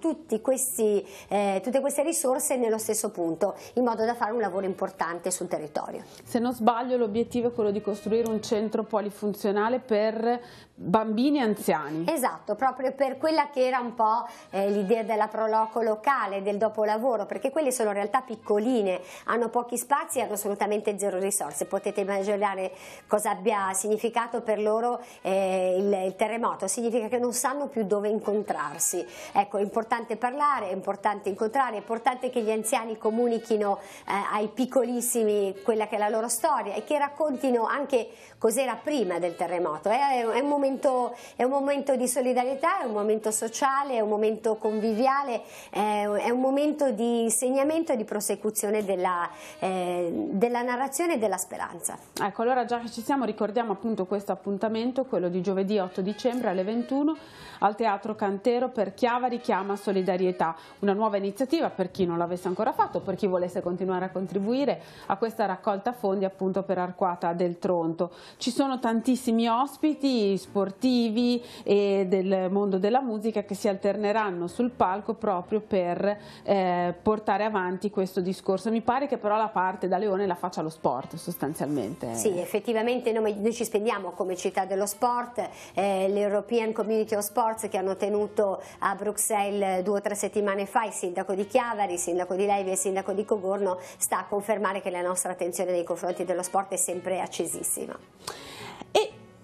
questi, eh, tutte queste risorse nello stesso punto, in modo da fare un lavoro importante sul territorio. Se non sbaglio l'obiettivo è quello di costruire un centro polifunzionale per bambini e anziani. Esatto, proprio per quella che era un po' eh, l'idea della proloco locale, del dopolavoro, perché quelle sono realtà piccoline, hanno pochi spazi e hanno assolutamente zero risorse. Potete immaginare cosa abbia significato per loro eh, il, il terremoto, significa significa che non sanno più dove incontrarsi. Ecco, è importante parlare, è importante incontrare, è importante che gli anziani comunichino eh, ai piccolissimi quella che è la loro storia e che raccontino anche cos'era prima del terremoto. È, è, un momento, è, un momento, di solidarietà, è un momento sociale, è un momento conviviale, è, è un momento di insegnamento e di prosecuzione della, eh, della narrazione e della speranza. Ecco, allora già che ci siamo ricordiamo appunto questo appuntamento, quello di giovedì 8 dicembre alle 2021 al Teatro Cantero per Chiava Richiama Solidarietà, una nuova iniziativa per chi non l'avesse ancora fatto, per chi volesse continuare a contribuire a questa raccolta fondi appunto per Arquata del Tronto. Ci sono tantissimi ospiti sportivi e del mondo della musica che si alterneranno sul palco proprio per eh, portare avanti questo discorso. Mi pare che però la parte da Leone la faccia lo sport sostanzialmente. Sì, effettivamente noi, noi ci spendiamo come città dello sport, eh, l'Europea European Community of Sports che hanno tenuto a Bruxelles due o tre settimane fa il sindaco di Chiavari, il sindaco di Levi e il sindaco di Cogorno sta a confermare che la nostra attenzione nei confronti dello sport è sempre accesissima.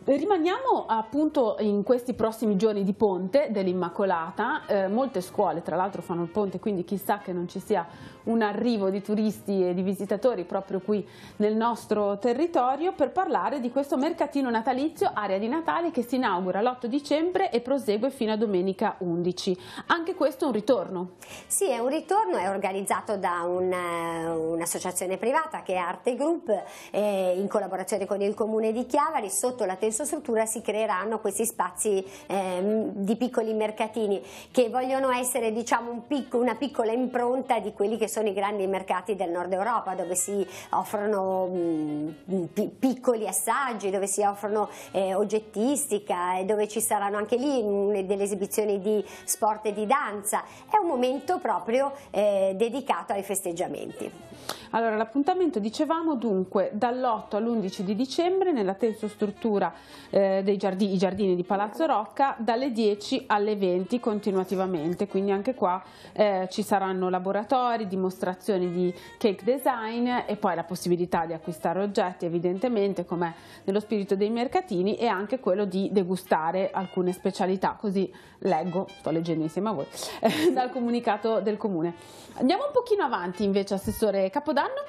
Rimaniamo appunto in questi prossimi giorni di ponte dell'Immacolata, eh, molte scuole tra l'altro fanno il ponte quindi chissà che non ci sia un arrivo di turisti e di visitatori proprio qui nel nostro territorio per parlare di questo mercatino natalizio area di Natale che si inaugura l'8 dicembre e prosegue fino a domenica 11. Anche questo è un ritorno? Sì è un ritorno, è organizzato da eh, un'associazione un privata che è Arte Group eh, in collaborazione con il comune di Chiavari sotto la tenuta infrastruttura si creeranno questi spazi eh, di piccoli mercatini che vogliono essere diciamo, un picco, una piccola impronta di quelli che sono i grandi mercati del nord Europa dove si offrono mh, mm, mm, piccoli assaggi, dove si offrono eh, oggettistica e dove ci saranno anche lì mh, mm, delle esibizioni di sport e di danza. È un momento proprio eh, dedicato ai festeggiamenti. Allora, l'appuntamento dicevamo dunque dall'8 all'11 di dicembre nella tensostruttura eh, dei giardini, giardini, di Palazzo Rocca dalle 10 alle 20 continuativamente, quindi anche qua eh, ci saranno laboratori, dimostrazioni di cake design e poi la possibilità di acquistare oggetti evidentemente come nello spirito dei mercatini e anche quello di degustare alcune specialità così leggo, sto leggendo insieme a voi, eh, dal comunicato del comune. Andiamo un pochino avanti invece, Assessore Capodanno.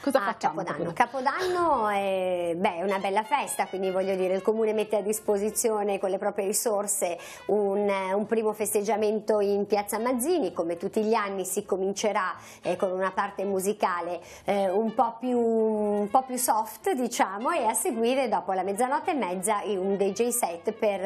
Cosa ah, facciamo? Capodanno, Capodanno è, beh, è, una bella festa, quindi voglio dire il comune mette a disposizione con le proprie risorse un, un primo festeggiamento in piazza Mazzini, come tutti gli anni si comincerà eh, con una parte musicale eh, un, po più, un, po più, soft diciamo e a seguire dopo la mezzanotte e mezza un DJ set per,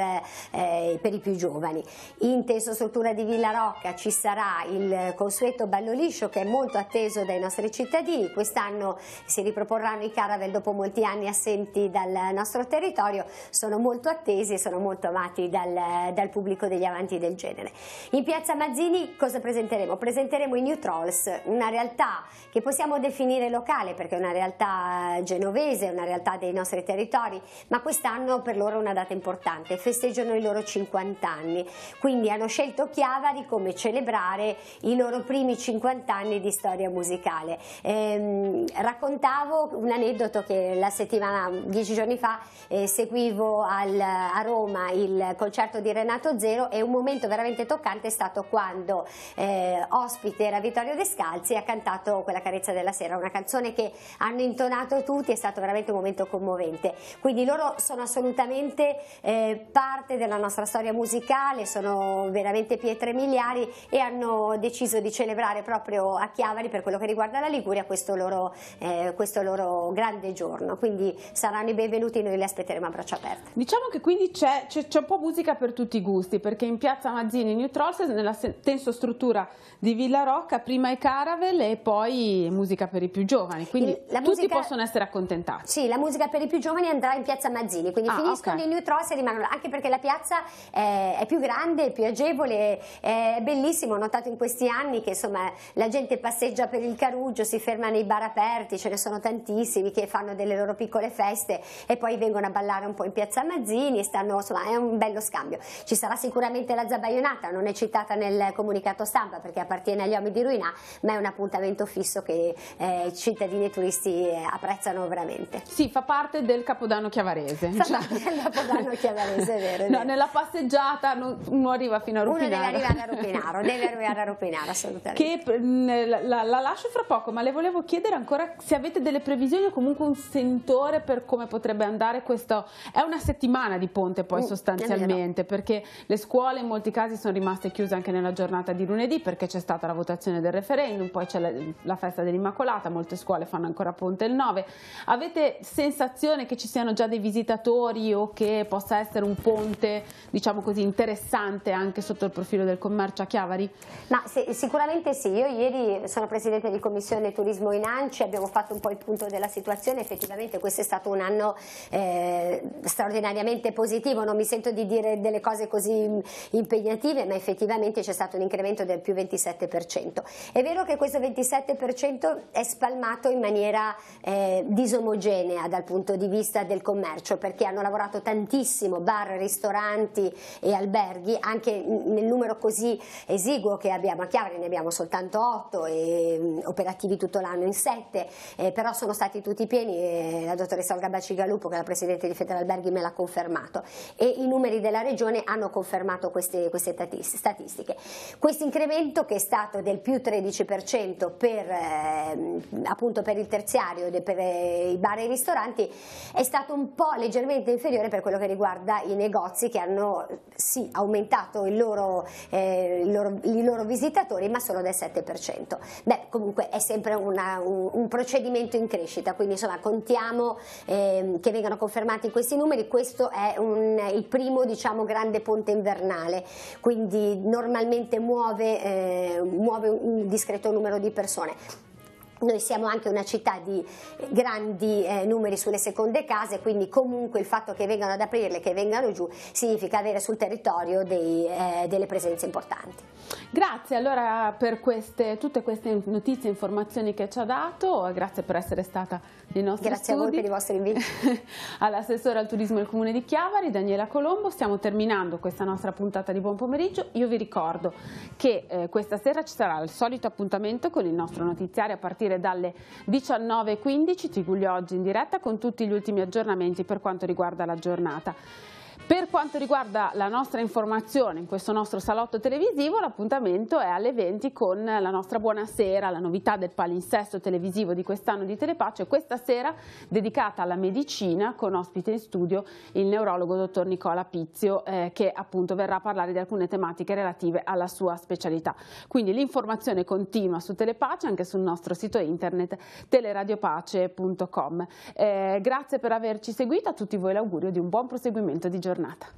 eh, per i più giovani in Teso Soltura di Villa Rocca ci sarà il consueto ballo liscio che è molto atteso dai nostri cittadini, quest'anno si riproporranno i caravel dopo molti anni assenti dal nostro territorio, sono molto attesi e sono molto amati dal, dal pubblico degli avanti del genere. In Piazza Mazzini cosa presenteremo? Presenteremo i New Trolls, una realtà che possiamo definire locale perché è una realtà genovese, una realtà dei nostri territori, ma quest'anno per loro è una data importante, festeggiano i loro 50 anni. Quindi hanno scelto Chiavari come celebrare i loro primi 50 anni di storia musicale. Ehm, raccontavo un aneddoto che la settimana, dieci giorni fa, eh, seguivo al, a Roma il concerto di Renato Zero e un momento veramente toccante è stato quando eh, ospite era Vittorio Descalzi e ha cantato quella carezza della sera, una canzone che hanno intonato tutti, è stato veramente un momento commovente. Quindi loro sono assolutamente eh, parte della nostra storia musicale, sono veramente pietre miliari e hanno deciso di celebrare proprio a Chiavari per quello che riguarda la Liguria questo loro, eh, questo loro grande giorno, quindi saranno i benvenuti, e noi li aspetteremo a braccia aperte. Diciamo che quindi c'è, un po' musica per tutti i gusti perché in piazza Mazzini New Trolls nella struttura di Villa Rocca prima i Caravel e poi musica per i più giovani, quindi musica, tutti possono essere accontentati. Sì, la musica per i più giovani andrà in piazza Mazzini, quindi ah, finiscono okay. i New Trolls e rimangono, anche perché la piazza eh, è più grande grande, è più agevole, è bellissimo, ho notato in questi anni che insomma la gente passeggia per il Caruggio, si ferma nei bar aperti, ce ne sono tantissimi che fanno delle loro piccole feste e poi vengono a ballare un po' in piazza Mazzini, stanno, insomma è un bello scambio. Ci sarà sicuramente la Zabaionata, non è citata nel comunicato stampa perché appartiene agli uomini di Ruinà, ma è un appuntamento fisso che eh, cittadini e turisti eh, apprezzano veramente. Sì, fa parte del Capodanno Chiavarese. Fa parte del Capodanno Chiavarese, è vero. È vero. No, nella passeggiata non, uno arriva fino a Rupinaro. Uno deve arrivare a Rupinaro, deve arrivare a Rupinaro assolutamente. Che mm, la, la, lascio fra poco, ma le volevo chiedere ancora se avete delle previsioni o comunque un sentore per come potrebbe andare questo. È una settimana di ponte poi mm, sostanzialmente, perché le scuole in molti casi sono rimaste chiuse anche nella giornata di lunedì perché c'è stata la votazione del referendum, poi c'è la, la festa dell'Immacolata, molte scuole fanno ancora ponte il 9. Avete sensazione che ci siano già dei visitatori o che possa essere un ponte, diciamo così, interessante? interessante anche sotto il profilo del commercio a Chiavari? Ma se, sicuramente sì, io ieri sono Presidente di Commissione Turismo in Anci, abbiamo fatto un po' il punto della situazione, effettivamente questo è stato un anno eh, straordinariamente positivo, non mi sento di dire delle cose così impegnative, ma effettivamente c'è stato un incremento del più 27%. È vero che questo 27% è spalmato in maniera eh, disomogenea dal punto di vista del commercio, perché hanno lavorato tantissimo bar, ristoranti e alberghi, alberghi anche nel numero così esiguo che abbiamo, a chiaro ne abbiamo soltanto 8 e operativi tutto l'anno in 7, eh, però sono stati tutti pieni e la dottoressa Olga Bacigalupo che è la Presidente di Federalberghi me l'ha confermato e i numeri della Regione hanno confermato queste, queste statistiche. Questo incremento che è stato del più 13% per, eh, appunto per il terziario e per eh, i bar e i ristoranti è stato un po' leggermente inferiore per quello che riguarda i negozi che hanno sì aumentato aumentato il loro, eh, il loro, i loro visitatori ma solo del 7%. Beh, comunque è sempre una, un, un, procedimento in crescita, quindi insomma contiamo eh, che vengano confermati questi numeri, questo è un, il primo diciamo, grande ponte invernale, quindi normalmente muove, eh, muove un discreto numero di persone. Noi siamo anche una città di grandi eh, numeri sulle seconde case, quindi comunque il fatto che vengano ad aprirle, che vengano giù, significa avere sul territorio dei, eh, delle presenze importanti. Grazie allora per queste, tutte queste notizie e informazioni che ci ha dato, grazie per essere stata Grazie studi. a voi per i vostri inviti. All'assessore al turismo del Comune di Chiavari, Daniela Colombo, stiamo terminando questa nostra puntata di buon pomeriggio. Io vi ricordo che eh, questa sera ci sarà il solito appuntamento con il nostro notiziario a partire dalle 19.15, Tiguglio oggi in diretta, con tutti gli ultimi aggiornamenti per quanto riguarda la giornata. Per quanto riguarda la nostra informazione in questo nostro salotto televisivo, l'appuntamento è alle 20 con la nostra buonasera, la novità del palinsesto televisivo di quest'anno di Telepace, questa sera dedicata alla medicina con ospite in studio il neurologo dottor Nicola Pizio eh, che appunto verrà a parlare di alcune tematiche relative alla sua specialità. Quindi l'informazione continua su Telepace anche sul nostro sito internet teleradiopace.com. Eh, grazie per averci seguito, a tutti voi l'augurio di un buon proseguimento di giornata. Not.